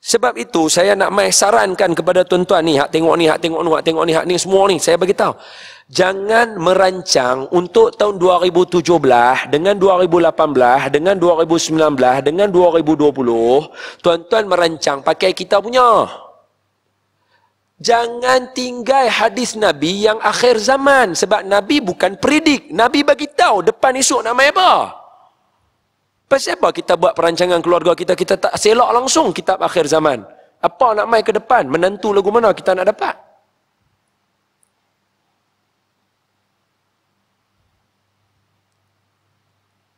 Sebab itu saya nak mai sarankan kepada tuan-tuan ni, hak tengok ni, hak tengok ni, hak tengok ni, hak ni semua ni, saya bagi tahu. Jangan merancang untuk tahun 2017 dengan 2018 dengan 2019 dengan 2020, tuan-tuan merancang pakai kita punya. Jangan tinggai hadis Nabi yang akhir zaman sebab Nabi bukan predik, Nabi bagi tahu depan esok nak mai apa. Pasal apa kita buat perancangan keluarga kita, kita tak selok langsung kitab akhir zaman. Apa nak mai ke depan? Menentu lagu mana kita nak dapat?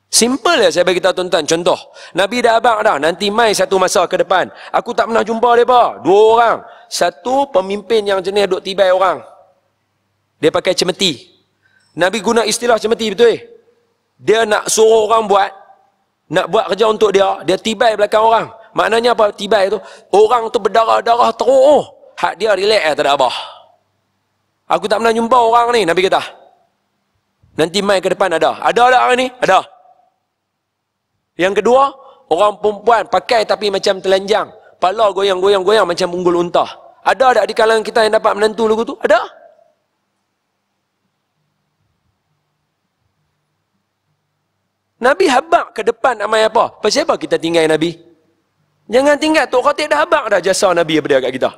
Simple ya saya bagi tahu tuan-tuan. Contoh, Nabi dah abang dah, nanti mai satu masa ke depan. Aku tak pernah jumpa dia apa? Dua orang. Satu pemimpin yang jenis duk tibai orang. Dia pakai cemeti. Nabi guna istilah cemeti betul eh? Dia nak suruh orang buat, nak buat kerja untuk dia, dia tibai belakang orang. Maknanya apa tiba itu Orang tu berdarah-darah teruk. Oh, hak dia relax eh, tak ada apa. Aku tak pernah jumpa orang ni, Nabi kata. Nanti mai ke depan ada. Ada tak orang ni? Ada. Yang kedua, orang perempuan pakai tapi macam telanjang. Pala goyang-goyang-goyang macam unggul unta. Ada tak di kalangan kita yang dapat menentu lagu tu? Ada. Ada. Nabi habak ke depan amai apa? Apa kita tinggal Nabi? Jangan tinggal. Tok Khatib dah habak dah jasa Nabi berdia kat kita.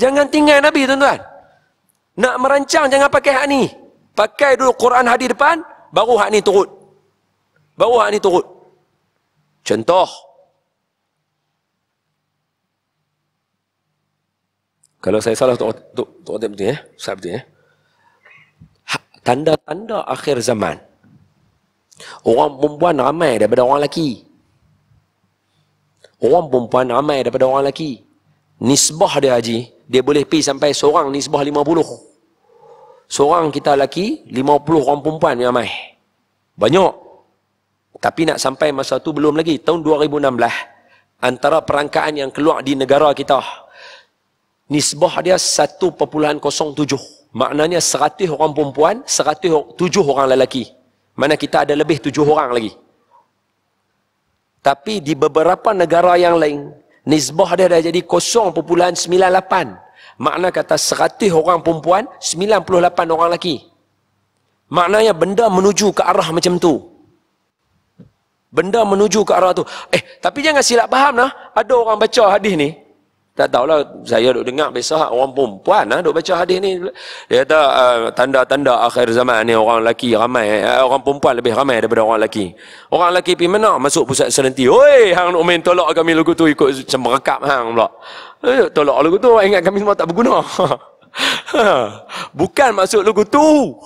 Jangan tinggal Nabi tuan-tuan. Nak merancang jangan pakai hak ni. Pakai dulu Quran hadir depan, baru hak ni turut. Baru hak ni turut. Contoh. Kalau saya salah Tok Khatib betul ya? Eh? Saya betul ya? Tanda-tanda akhir zaman. Orang perempuan ramai daripada orang lelaki. Orang perempuan ramai daripada orang lelaki. Nisbah dia haji, dia boleh pergi sampai seorang nisbah lima puluh. Seorang kita lelaki, puluh orang perempuan yang ramai. Banyak. Tapi nak sampai masa tu belum lagi. Tahun 2016, antara perangkaan yang keluar di negara kita, nisbah dia satu perpuluhan kosong tujuh Maknanya 100 orang perempuan, tujuh orang lelaki. Mana kita ada lebih tujuh orang lagi. Tapi di beberapa negara yang lain, nisbah dia dah jadi 0.98. Makna kata 100 orang perempuan, 98 orang lelaki. Maknanya benda menuju ke arah macam tu. Benda menuju ke arah tu. Eh, tapi jangan silap faham lah. Ada orang baca hadis ni. Tak tahulah saya duk dengar biasa orang perempuan ah duk baca hadis ni. Dia kata uh, tanda-tanda akhir zaman ni orang lelaki ramai uh, orang perempuan lebih ramai daripada orang lelaki. Orang lelaki pergi mana masuk pusat serenti. Oi hang nak main tolak kami lagu tu ikut cemerekap hang pula. Eh, tolak lagu tu ingat kami semua tak berguna. Bukan maksud lagu tu.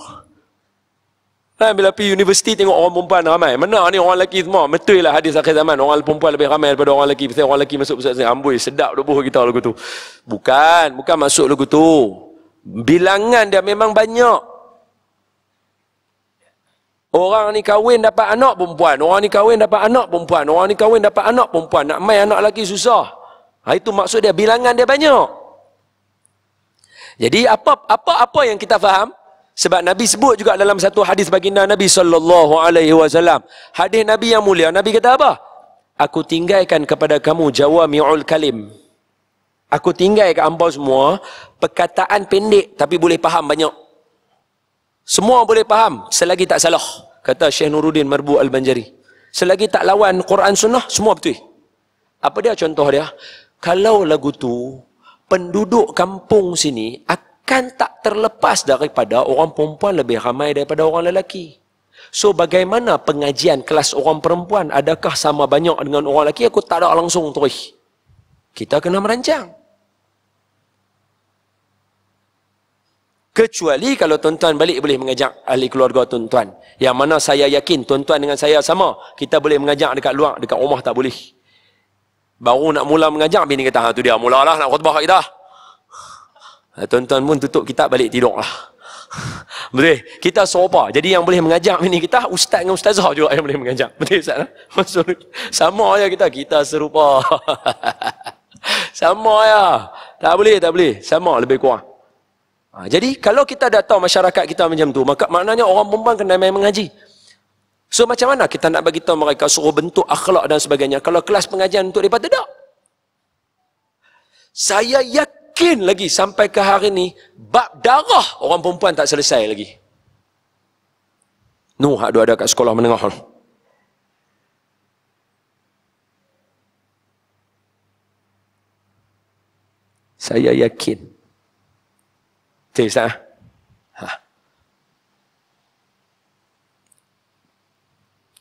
Ha, bila pergi universiti tengok orang perempuan ramai. Mana ni orang lelaki semua? Betul lah hadis akhir zaman. Orang perempuan lebih ramai daripada orang lelaki. Sebab orang lelaki masuk pusat sini. Amboi, sedap dulu kita lagu tu. Bukan. Bukan masuk lagu tu. Bilangan dia memang banyak. Orang ni kahwin dapat anak perempuan. Orang ni kahwin dapat anak perempuan. Orang ni kahwin dapat anak perempuan. Nak main anak lelaki susah. Ha, itu maksud dia. Bilangan dia banyak. Jadi apa apa apa yang kita faham? Sebab Nabi sebut juga dalam satu hadis baginda Nabi sallallahu alaihi wasallam. Hadis Nabi yang mulia, Nabi kata apa? Aku tinggalkan kepada kamu jawami'ul kalim. Aku tinggalkan hangpa semua perkataan pendek tapi boleh faham banyak. Semua boleh faham selagi tak salah, kata Syekh Nuruddin Marbu Al-Banjari. Selagi tak lawan Quran Sunnah, semua betul. Apa dia contoh dia? Kalau lagu tu penduduk kampung sini akan kan tak terlepas daripada orang perempuan lebih ramai daripada orang lelaki. So bagaimana pengajian kelas orang perempuan adakah sama banyak dengan orang lelaki aku tak ada langsung terus. Kita kena merancang. Kecuali kalau tuan-tuan balik boleh mengajak ahli keluarga tuan-tuan. Yang mana saya yakin tuan-tuan dengan saya sama. Kita boleh mengajak dekat luar, dekat rumah tak boleh. Baru nak mula mengajak, bini kata, ha, tu dia mula lah nak khutbah kat kita. Eh, tuan-tuan pun tutup kitab balik tidur lah. Betul? Kita sopa. Jadi yang boleh mengajak ini kita ustaz dengan ustazah juga yang boleh mengajak. Betul Ustaz? Ha? Maksud, sama aja kita. Kita serupa. sama aja. Tak boleh, tak boleh. Sama lebih kurang. Ha, jadi kalau kita dah tahu masyarakat kita macam tu, maka maknanya orang perempuan kena main mengaji. So macam mana kita nak bagi tahu mereka suruh bentuk akhlak dan sebagainya kalau kelas pengajian untuk mereka tak? Saya yakin mungkin lagi sampai ke hari ni bab darah orang perempuan tak selesai lagi. Nuh ada ada kat sekolah menengah. Saya yakin. Tidak. Ah. Ha.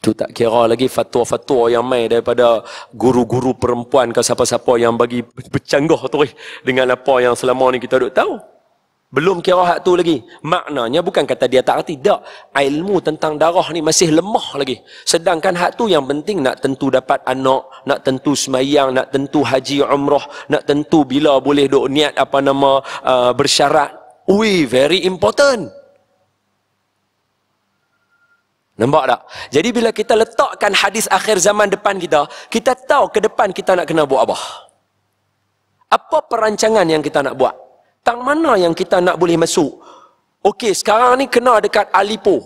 Itu tak kira lagi fatwa-fatwa yang mai daripada guru-guru perempuan ke siapa-siapa yang bagi bercanggah tu eh, dengan apa yang selama ni kita duk tahu. Belum kira hak tu lagi. Maknanya bukan kata dia tak tidak. Ilmu tentang darah ni masih lemah lagi. Sedangkan hak tu yang penting nak tentu dapat anak, nak tentu semayang, nak tentu haji umrah, nak tentu bila boleh duk niat apa nama uh, bersyarat. We very important. Nampak tak? Jadi bila kita letakkan hadis akhir zaman depan kita, kita tahu ke depan kita nak kena buat apa. Apa perancangan yang kita nak buat? Tang mana yang kita nak boleh masuk? Okey, sekarang ni kena dekat Alipo.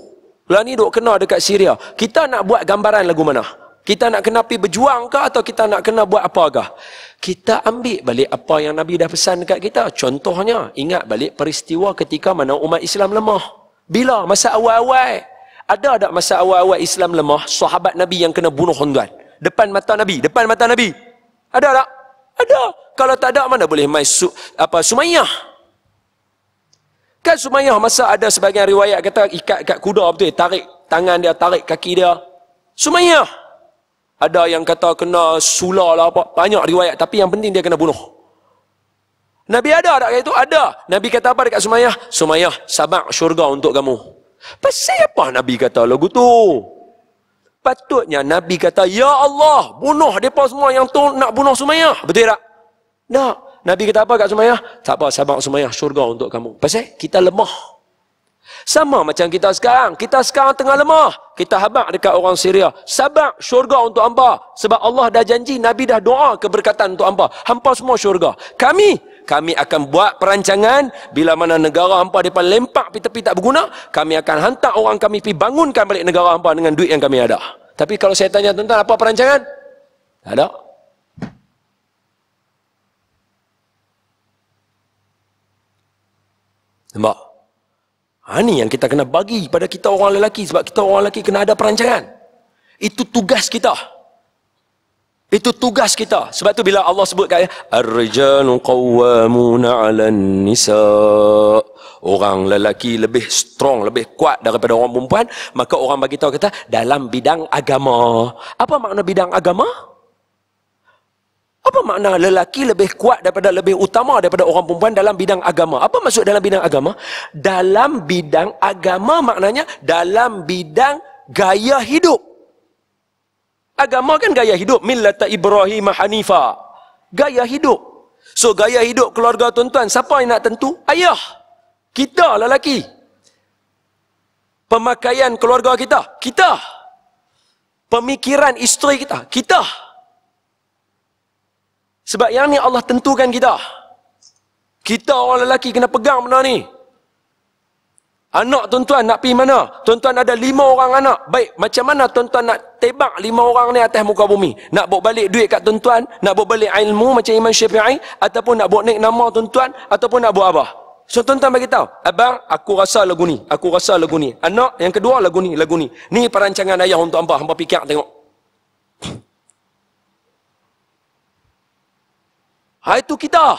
Lah ni duk kena dekat Syria. Kita nak buat gambaran lagu mana? Kita nak kena pergi berjuang ke atau kita nak kena buat apa agak? Kita ambil balik apa yang Nabi dah pesan dekat kita. Contohnya, ingat balik peristiwa ketika mana umat Islam lemah. Bila? Masa awal-awal ada ada masa awal-awal Islam lemah, sahabat Nabi yang kena bunuh tuan Depan mata Nabi, depan mata Nabi. Ada tak? Ada. Kalau tak ada, mana boleh main su, apa, Sumayyah? Kan Sumayyah masa ada sebagian riwayat kata ikat kat kuda betul, tarik tangan dia, tarik kaki dia. Sumayyah. Ada yang kata kena sulah lah apa. Banyak riwayat. Tapi yang penting dia kena bunuh. Nabi ada tak kata itu? Ada. Nabi kata apa dekat Sumayyah? Sumayyah, sabak syurga untuk kamu. Pasal apa Nabi kata lagu tu? Patutnya Nabi kata, Ya Allah, bunuh mereka semua yang tu nak bunuh Sumayyah. Betul tak? Tak. Nabi kata apa kat Sumayyah? Tak apa, sabar Sumayyah syurga untuk kamu. Pasal kita lemah. Sama macam kita sekarang. Kita sekarang tengah lemah. Kita habak dekat orang Syria. Sabak syurga untuk hampa. Sebab Allah dah janji, Nabi dah doa keberkatan untuk hampa. Hampa semua syurga. Kami kami akan buat perancangan bila mana negara hampa depan lempak pi tepi tak berguna kami akan hantar orang kami pi bangunkan balik negara hampa dengan duit yang kami ada tapi kalau saya tanya tuan-tuan apa perancangan tak ada nampak ha, ini yang kita kena bagi pada kita orang lelaki sebab kita orang lelaki kena ada perancangan itu tugas kita. Itu tugas kita. Sebab tu bila Allah sebut kat ar-rijalu qawwamuna 'alan nisa. Orang lelaki lebih strong, lebih kuat daripada orang perempuan, maka orang bagi tahu kita dalam bidang agama. Apa makna bidang agama? Apa makna lelaki lebih kuat daripada lebih utama daripada orang perempuan dalam bidang agama? Apa maksud dalam bidang agama? Dalam bidang agama maknanya dalam bidang gaya hidup agama kan gaya hidup millata ibrahim hanifa gaya hidup so gaya hidup keluarga tuan-tuan siapa yang nak tentu ayah kita lah lelaki pemakaian keluarga kita kita pemikiran isteri kita kita sebab yang ni Allah tentukan kita kita orang lelaki kena pegang benda ni Anak tuan-tuan nak pergi mana? Tuan-tuan ada lima orang anak. Baik, macam mana tuan-tuan nak tebak lima orang ni atas muka bumi? Nak bawa balik duit kat tuan-tuan? Nak bawa balik ilmu macam Imam Syafi'i? Ataupun nak bawa naik nama tuan-tuan? Ataupun nak buat apa? So tuan-tuan bagi tahu, abang aku rasa lagu ni, aku rasa lagu ni. Anak yang kedua lagu ni, lagu ni. Ni perancangan ayah untuk hamba, hamba pikir tengok. Hai tu kita.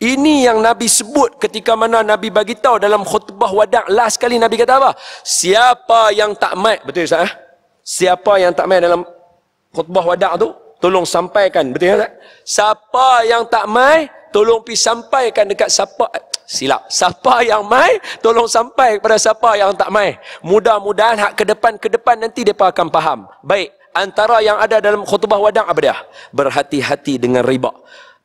Ini yang Nabi sebut ketika mana Nabi bagi tahu dalam khutbah wadak last kali Nabi kata apa? Siapa yang tak mai? Betul Ustaz? Eh? Siapa yang tak mai dalam khutbah wadak tu? Tolong sampaikan. Betul ya Ustaz? Siapa yang tak mai? Tolong pi sampaikan dekat siapa eh, silap. Siapa yang mai, tolong sampai kepada siapa yang tak mai. Mudah-mudahan hak ke depan ke depan nanti depa akan faham. Baik, antara yang ada dalam khutbah wadang apa dia? Berhati-hati dengan riba.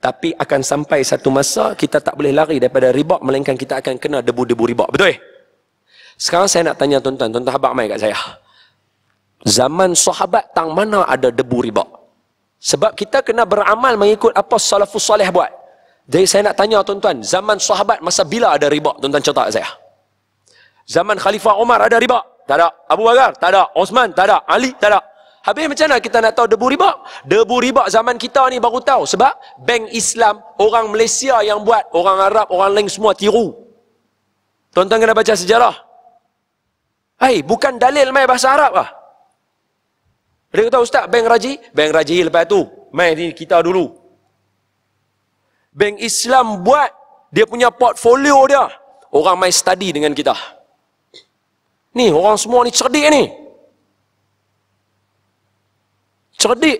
Tapi akan sampai satu masa kita tak boleh lari daripada riba melainkan kita akan kena debu-debu riba. Betul? Eh? Sekarang saya nak tanya tuan-tuan, tuan-tuan habaq mai kat saya. Zaman sahabat tang mana ada debu riba? Sebab kita kena beramal mengikut apa salafus salih buat. Jadi saya nak tanya tuan-tuan, zaman sahabat masa bila ada riba? Tuan-tuan cerita kat saya. Zaman Khalifah Umar ada riba? Tak ada. Abu Bakar? Tak ada. Osman? Tak ada. Ali? Tak ada. Habis macam mana kita nak tahu debu riba? Debu riba zaman kita ni baru tahu sebab bank Islam, orang Malaysia yang buat, orang Arab, orang lain semua tiru. Tuan-tuan kena baca sejarah. Hai, bukan dalil main bahasa Arab lah. Dia kata, Ustaz, bank Raji? Bank Raji lepas tu, main ni kita dulu. Bank Islam buat, dia punya portfolio dia. Orang main study dengan kita. Ni, orang semua ni cerdik ni cerdik.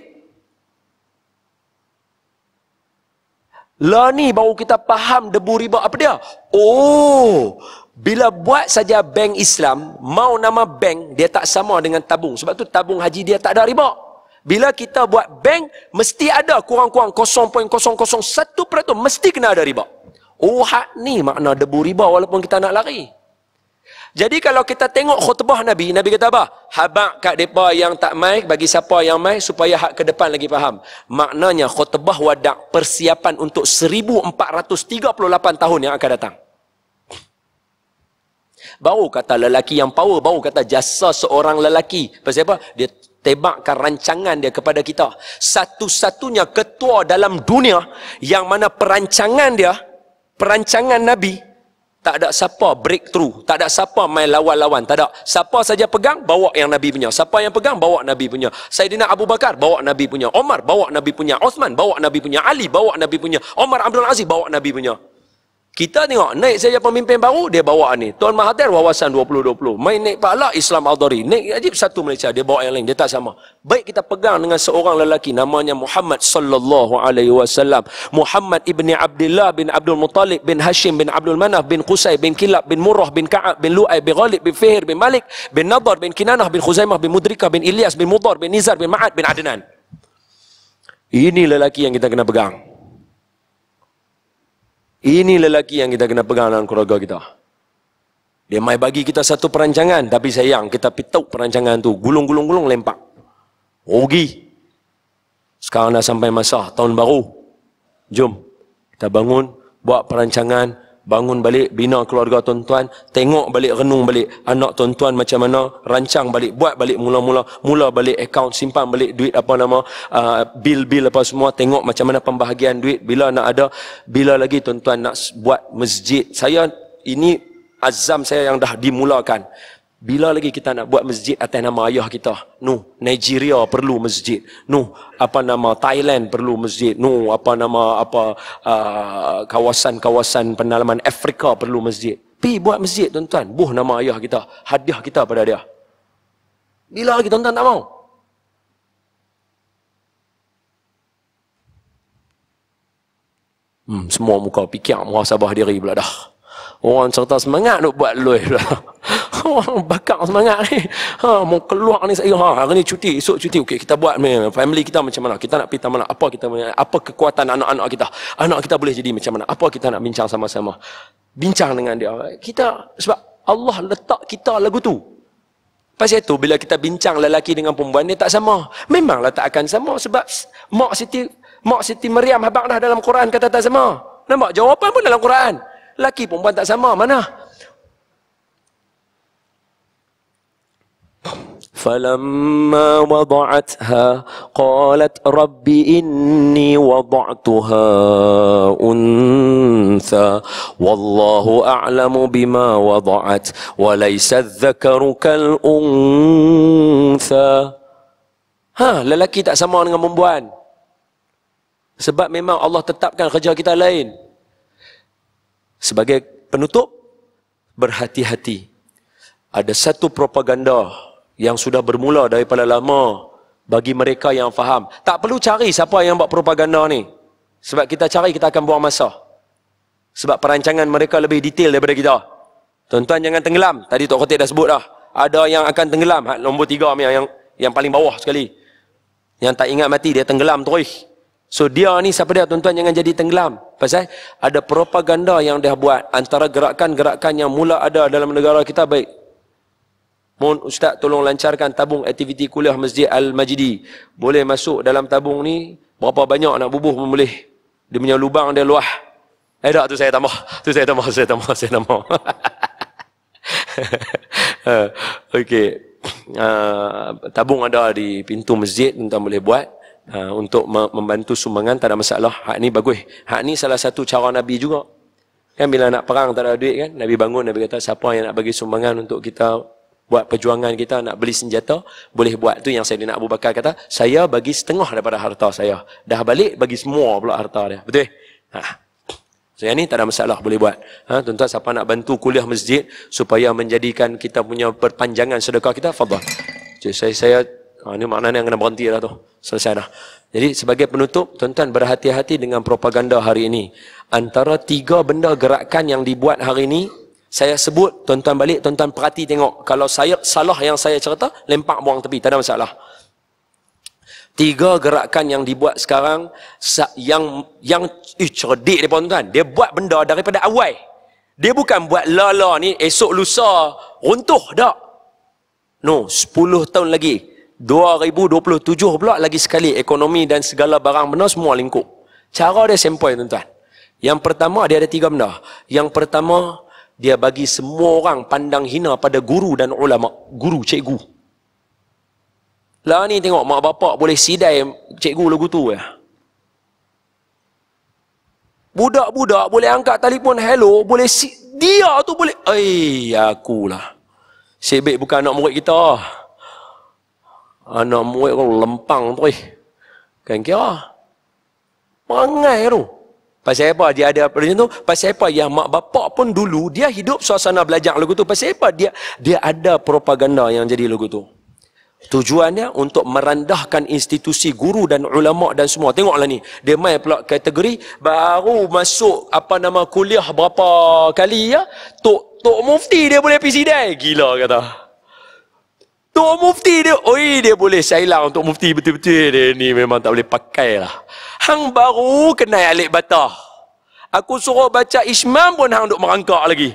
Lah ni baru kita faham debu riba apa dia. Oh, bila buat saja bank Islam, mau nama bank dia tak sama dengan tabung. Sebab tu tabung haji dia tak ada riba. Bila kita buat bank, mesti ada kurang-kurang 0.001% peratus, mesti kena ada riba. Oh, hak ni makna debu riba walaupun kita nak lari. Jadi kalau kita tengok khutbah Nabi, Nabi kata apa? Habak kat depa yang tak mai bagi siapa yang mai supaya hak ke depan lagi faham. Maknanya khutbah wadak persiapan untuk 1438 tahun yang akan datang. Baru kata lelaki yang power, baru kata jasa seorang lelaki. Pasal apa? Dia tebakkan rancangan dia kepada kita. Satu-satunya ketua dalam dunia yang mana perancangan dia, perancangan Nabi, tak ada siapa breakthrough. Tak ada siapa main lawan-lawan. Tak ada. Siapa saja pegang, bawa yang Nabi punya. Siapa yang pegang, bawa Nabi punya. Saidina Abu Bakar, bawa Nabi punya. Omar, bawa Nabi punya. Osman, bawa Nabi punya. Ali, bawa Nabi punya. Omar Abdul Aziz, bawa Nabi punya. Kita tengok naik saja pemimpin baru dia bawa ni. Tuan Mahathir wawasan 2020. Main naik pala Islam Al-Dhari. Naik ajib satu Malaysia dia bawa yang lain dia tak sama. Baik kita pegang dengan seorang lelaki namanya Muhammad sallallahu alaihi wasallam. Muhammad ibni Abdullah bin Abdul Muttalib bin Hashim bin Abdul Manaf bin Qusay bin Kilab bin Murrah bin Ka'ab bin Lu'ay bin Ghalib bin Fihir bin Malik bin Nadar bin Kinanah bin Khuzaimah bin Mudrika bin Ilyas bin Mudar bin Nizar bin Ma'ad bin Adnan. Ini lelaki yang kita kena pegang. Ini lelaki yang kita kena pegang dalam keluarga kita. Dia mai bagi kita satu perancangan, tapi sayang kita pitau perancangan tu, gulung-gulung-gulung lempak. Rugi. Sekarang dah sampai masa tahun baru. Jom kita bangun buat perancangan bangun balik bina keluarga tuan-tuan tengok balik renung balik anak tuan-tuan macam mana rancang balik buat balik mula-mula mula balik account simpan balik duit apa nama bil-bil uh, apa semua tengok macam mana pembahagian duit bila nak ada bila lagi tuan-tuan nak buat masjid saya ini azam saya yang dah dimulakan bila lagi kita nak buat masjid atas nama ayah kita? No, Nigeria perlu masjid. No, apa nama Thailand perlu masjid. No, apa nama apa uh, kawasan-kawasan pendalaman Afrika perlu masjid. Pi buat masjid tuan-tuan, buh nama ayah kita, hadiah kita pada dia. Bila lagi tuan-tuan tak mau? Hmm, semua muka fikir muhasabah diri pula dah. Orang serta semangat nak buat loih pula. bakar semangat ni. Ha, mau keluar ni saya. Ha, hari ni cuti, esok cuti. Okey, kita buat ni. Family kita macam mana? Kita nak pergi mana? Apa kita punya? Apa kekuatan anak-anak kita? Anak kita boleh jadi macam mana? Apa kita nak bincang sama-sama? Bincang dengan dia. Kita, sebab Allah letak kita lagu tu. Pasal itu, bila kita bincang lelaki dengan perempuan, dia tak sama. Memanglah tak akan sama. Sebab Mak Siti, Mak Siti Meriam, habang dah dalam Quran kata tak sama. Nampak? Jawapan pun dalam Quran. Laki perempuan tak sama. Mana? فلما وضعتها قالت رب إني وضعتها أنثى والله أعلم بما وضعت وليس الذكر كالأنثى ها lelaki tak sama dengan perempuan sebab memang Allah tetapkan kerja kita lain sebagai penutup berhati-hati ada satu propaganda yang sudah bermula daripada lama bagi mereka yang faham. Tak perlu cari siapa yang buat propaganda ni. Sebab kita cari kita akan buang masa. Sebab perancangan mereka lebih detail daripada kita. Tuan-tuan jangan tenggelam. Tadi Tok Khotik dah sebut dah. Ada yang akan tenggelam. Hat nombor tiga yang, yang, yang paling bawah sekali. Yang tak ingat mati dia tenggelam terus. So dia ni siapa dia tuan-tuan jangan jadi tenggelam. Pasal ada propaganda yang dia buat antara gerakan-gerakan yang mula ada dalam negara kita baik Mohon Ustaz tolong lancarkan tabung aktiviti kuliah Masjid Al-Majidi. Boleh masuk dalam tabung ni, berapa banyak nak bubuh pun boleh. Dia punya lubang dia luah. Eh tak, tu saya tambah. Tu saya tambah, saya tambah, saya tambah. Eh, okey. Uh, tabung ada di pintu masjid, tuan boleh buat. Uh, untuk membantu sumbangan, tak ada masalah. Hak ni bagus. Hak ni salah satu cara Nabi juga. Kan bila nak perang tak ada duit kan, Nabi bangun, Nabi kata siapa yang nak bagi sumbangan untuk kita buat perjuangan kita nak beli senjata boleh buat tu yang Sayyidina Abu Bakar kata saya bagi setengah daripada harta saya dah balik bagi semua pula harta dia betul ha. Saya so, ni tak ada masalah boleh buat. Ha, tuan-tuan siapa nak bantu kuliah masjid supaya menjadikan kita punya perpanjangan sedekah kita, fadhal. So, saya saya ha, ini maknanya yang kena berhenti dah tu. Selesai dah. Jadi sebagai penutup, tuan-tuan berhati-hati dengan propaganda hari ini. Antara tiga benda gerakan yang dibuat hari ini, saya sebut tuan-tuan balik tuan-tuan perhati tengok kalau saya salah yang saya cerita lempak buang tepi tak ada masalah tiga gerakan yang dibuat sekarang yang yang eh, cerdik dia tuan-tuan dia buat benda daripada awal dia bukan buat lala ni esok lusa runtuh tak no 10 tahun lagi 2027 pula lagi sekali ekonomi dan segala barang benda semua lingkup cara dia sempoi tuan-tuan yang pertama dia ada tiga benda yang pertama dia bagi semua orang pandang hina pada guru dan ulama guru cikgu lah ni tengok mak bapak boleh sidai cikgu lagu tu ya budak-budak boleh angkat telefon hello boleh si- dia tu boleh ai lah. sibik bukan anak murid kita anak murid kau lempang tu eh kan kira perangai tu Pasal apa dia ada apa macam tu? Pasal apa yang mak bapak pun dulu dia hidup suasana belajar lagu tu? Pasal apa dia dia ada propaganda yang jadi lagu tu? Tujuannya untuk merendahkan institusi guru dan ulama dan semua. Tengoklah ni. Dia mai pula kategori baru masuk apa nama kuliah berapa kali ya? Tok Tok Mufti dia boleh pergi sidai. Gila kata. Tok Mufti dia, oi dia boleh sailang untuk Mufti betul-betul dia ni memang tak boleh pakai lah. Hang baru kenai alik batah. Aku suruh baca ismam pun hang duk merangkak lagi.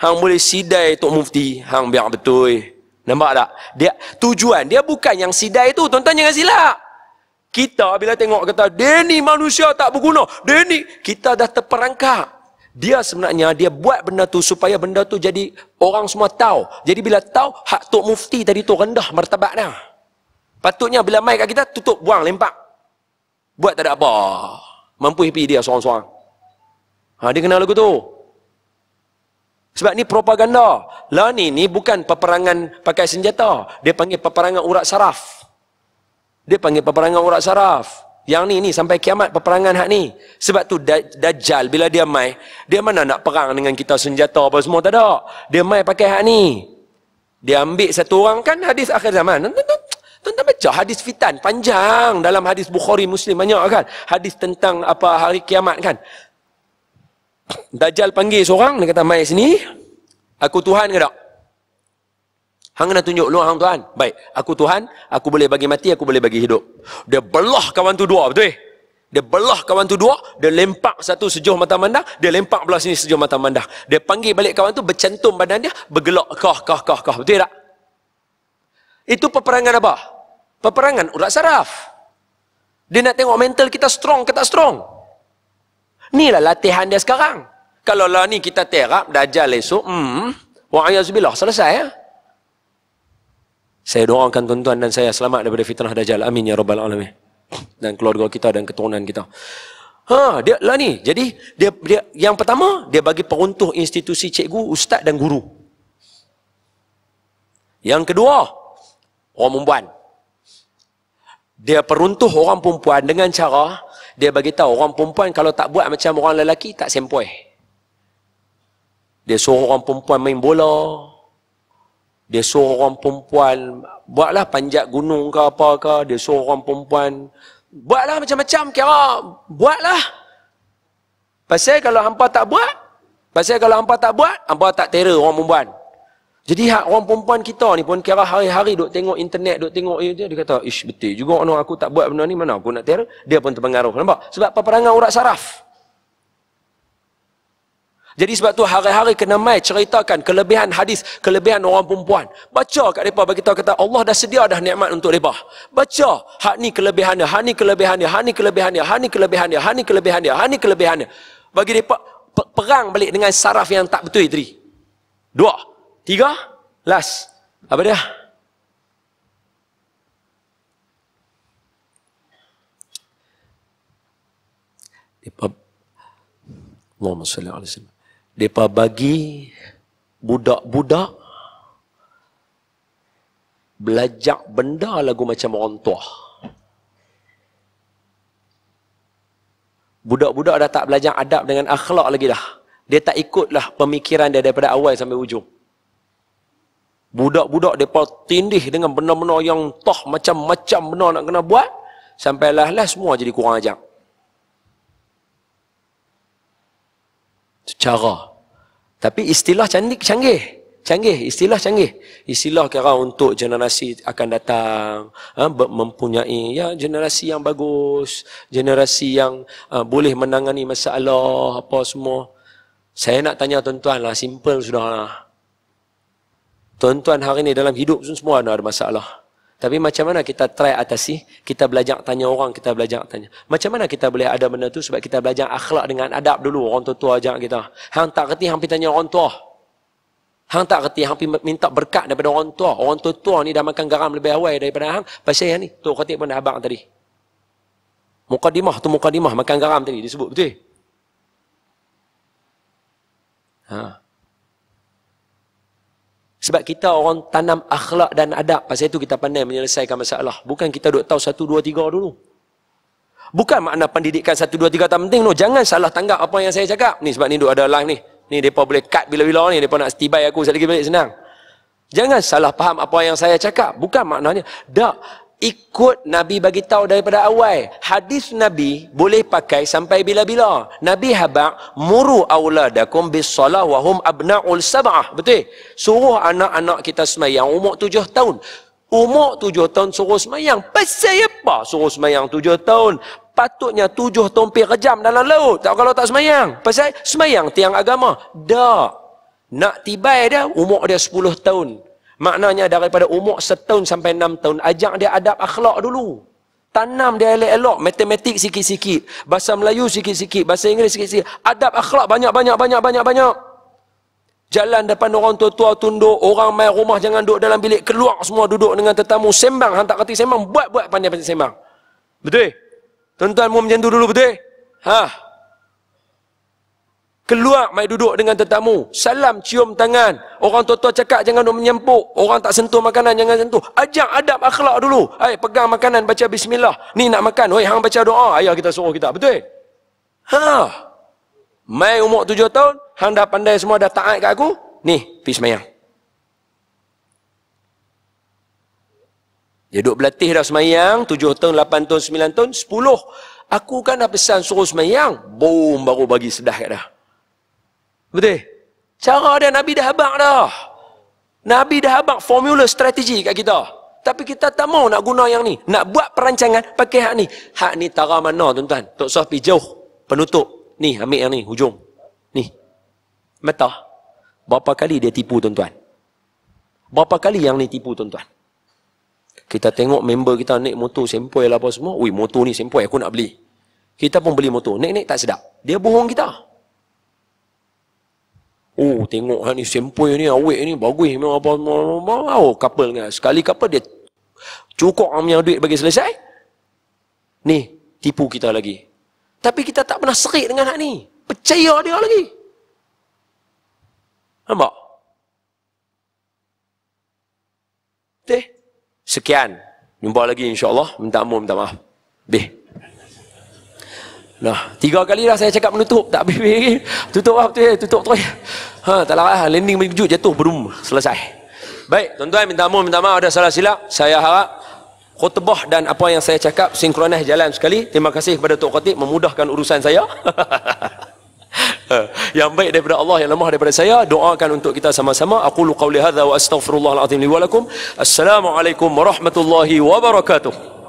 Hang boleh sidai Tok Mufti, hang biar betul. Nampak tak? Dia tujuan dia bukan yang sidai tu, tuan-tuan jangan silap. Kita bila tengok kata dia ni manusia tak berguna, dia ni kita dah terperangkap. Dia sebenarnya dia buat benda tu supaya benda tu jadi orang semua tahu. Jadi bila tahu hak tok mufti tadi tu rendah martabat dah. Patutnya bila mai kat kita tutup buang lempak. Buat tak ada apa. Mampu happy dia seorang-seorang. Ha dia kenal lagu tu. Sebab ni propaganda. Lah ni ni bukan peperangan pakai senjata. Dia panggil peperangan urat saraf. Dia panggil peperangan urat saraf. Yang ni ni sampai kiamat peperangan hak ni. Sebab tu Dajjal bila dia mai, dia mana nak perang dengan kita senjata apa semua tak ada. Dia mai pakai hak ni. Dia ambil satu orang kan hadis akhir zaman. Tuan-tuan baca hadis fitan panjang dalam hadis Bukhari Muslim banyak kan. Hadis tentang apa hari kiamat kan. Dajjal panggil seorang, dia kata mai sini. Aku Tuhan ke tak? Hang kena tunjuk lu hang tuan. Baik, aku Tuhan, aku boleh bagi mati, aku boleh bagi hidup. Dia belah kawan tu dua, betul? Eh? Dia belah kawan tu dua, dia lempak satu sejuh mata mandah, dia lempak belah sini sejuh mata mandah. Dia panggil balik kawan tu bercentum badan dia, bergelak kah kah kah kah, betul tak? Itu peperangan apa? Peperangan urat saraf. Dia nak tengok mental kita strong ke tak strong. Inilah latihan dia sekarang. Kalau lah ni kita terap, dajal esok, hmm, wa'ayazubillah, selesai ya. Eh? Saya doakan tuan-tuan dan saya selamat daripada fitnah dajjal. Amin ya rabbal alamin. Dan keluarga kita dan keturunan kita. Ha, dia lah ni. Jadi dia dia yang pertama dia bagi peruntuh institusi cikgu, ustaz dan guru. Yang kedua, orang perempuan. Dia peruntuh orang perempuan dengan cara dia bagi tahu orang perempuan kalau tak buat macam orang lelaki tak sempoi. Dia suruh orang perempuan main bola, dia suruh orang perempuan buatlah panjat gunung ke apa ke dia suruh orang perempuan buatlah macam-macam kira buatlah pasal kalau hampa tak buat pasal kalau hampa tak buat hampa tak terror orang perempuan jadi hak orang perempuan kita ni pun kira hari-hari duk tengok internet, duk tengok dia, dia kata, ish betul juga aku tak buat benda ni, mana aku nak teror, dia pun terpengaruh. Nampak? Sebab peperangan urat saraf. Jadi sebab tu hari-hari kena mai ceritakan kelebihan hadis, kelebihan orang perempuan. Baca kat mereka bagi tahu kata Allah dah sedia dah nikmat untuk mereka. Baca hak ni kelebihannya, hak ni kelebihannya, hak ni kelebihannya, hak ni kelebihannya, hak ni kelebihannya, hak ni kelebihannya. Bagi mereka perang balik dengan saraf yang tak betul itu Dua. Tiga. Last. Apa dia? Mereka Allahumma salli alaihi wasallam. Mereka bagi budak-budak belajar benda lagu macam orang tua. Budak-budak dah tak belajar adab dengan akhlak lagi dah. Dia tak ikutlah pemikiran dia daripada awal sampai ujung. Budak-budak dia mereka tindih dengan benda-benda yang toh macam-macam benda nak kena buat. Sampailah lah semua jadi kurang ajak. Secara. Secara. Tapi istilah canggih, canggih. Canggih, istilah canggih. Istilah kira untuk generasi akan datang, ha, mempunyai ya generasi yang bagus, generasi yang ha, boleh menangani masalah apa semua. Saya nak tanya tuan-tuan lah, simple sudah lah. Tuan-tuan hari ni dalam hidup semua ada masalah. Tapi macam mana kita try atasi? Kita belajar tanya orang, kita belajar tanya. Macam mana kita boleh ada benda tu sebab kita belajar akhlak dengan adab dulu orang tua tua ajak kita. Hang tak reti hang pi tanya orang tua. Hang tak reti hang pi minta berkat daripada orang tua. Orang tua tua ni dah makan garam lebih awal daripada hang. Pasal yang ni, tu katik pun abang tadi. Mukadimah tu mukadimah makan garam tadi disebut betul. Ha. Sebab kita orang tanam akhlak dan adab. Pasal itu kita pandai menyelesaikan masalah. Bukan kita duk tahu satu, dua, tiga dulu. Bukan makna pendidikan satu, dua, tiga tak penting. No. Jangan salah tanggap apa yang saya cakap. Ni sebab ni duk ada live ni. Ni mereka boleh cut bila-bila ni. Mereka nak setibai aku. Saya lagi balik senang. Jangan salah faham apa yang saya cakap. Bukan maknanya. Tak ikut Nabi bagi tahu daripada awal. Hadis Nabi boleh pakai sampai bila-bila. Nabi habaq muru auladakum bisalah wa hum abnaul sab'ah. Betul? Suruh anak-anak kita semayang umur tujuh tahun. Umur tujuh tahun suruh semayang. Pasal apa suruh semayang tujuh tahun? Patutnya tujuh tahun pergi kejam dalam laut. Tak kalau tak semayang. Pasal semayang tiang agama. Tak. Nak tiba dia umur dia sepuluh tahun. Maknanya daripada umur setahun sampai enam tahun, ajak dia adab akhlak dulu. Tanam dia elok-elok, matematik sikit-sikit, bahasa Melayu sikit-sikit, bahasa Inggeris sikit-sikit. Adab akhlak banyak-banyak-banyak-banyak-banyak. Jalan depan orang tua-tua tunduk, orang main rumah jangan duduk dalam bilik, keluar semua duduk dengan tetamu, sembang, hantar kata sembang, buat-buat pandai-pandai sembang. Betul? Tuan-tuan, mau macam dulu, betul? Haa keluar mai duduk dengan tetamu salam cium tangan orang tua-tua cakap jangan duk menyempuk orang tak sentuh makanan jangan sentuh ajak adab akhlak dulu hai pegang makanan baca bismillah ni nak makan oi hang baca doa ayah kita suruh kita betul ha mai umur tujuh tahun hang dah pandai semua dah taat kat aku ni pi semayang dia duk berlatih dah semayang tujuh tahun lapan tahun sembilan tahun sepuluh aku kan dah pesan suruh semayang boom baru bagi sedah kat dah Betul? Cara dia Nabi dah habak dah. Nabi dah habak formula strategi kat kita. Tapi kita tak mau nak guna yang ni. Nak buat perancangan pakai hak ni. Hak ni tara mana tuan-tuan? Tok Sof pergi jauh. Penutup. Ni ambil yang ni. Hujung. Ni. Mata. Berapa kali dia tipu tuan-tuan? Berapa kali yang ni tipu tuan-tuan? Kita tengok member kita naik motor sempoi lah apa semua. Ui motor ni sempoi aku nak beli. Kita pun beli motor. Naik-naik tak sedap. Dia bohong Kita. Oh tengok ha, ni sempoi ni awet ni bagus memang apa semua lah. oh, couple dengan sekali couple dia cukup amnya duit bagi selesai ni tipu kita lagi tapi kita tak pernah serik dengan hak ni percaya dia lagi nampak teh sekian jumpa lagi insyaallah minta ampun minta maaf beh Nah, tiga kali dah saya cakap menutup, tak habis-habis. Tutup lah, tutup Tutup. Ha, tak larat lah. Landing berjujud jatuh. Berum. Selesai. Baik. Tuan-tuan minta maaf. Minta maaf. Ada salah silap. Saya harap khutbah dan apa yang saya cakap sinkronis jalan sekali. Terima kasih kepada Tok Khatib memudahkan urusan saya. Ha, yang baik daripada Allah yang lemah daripada saya doakan untuk kita sama-sama aku lu qauli hadza wa astaghfirullahal azim li wa assalamu alaikum warahmatullahi wabarakatuh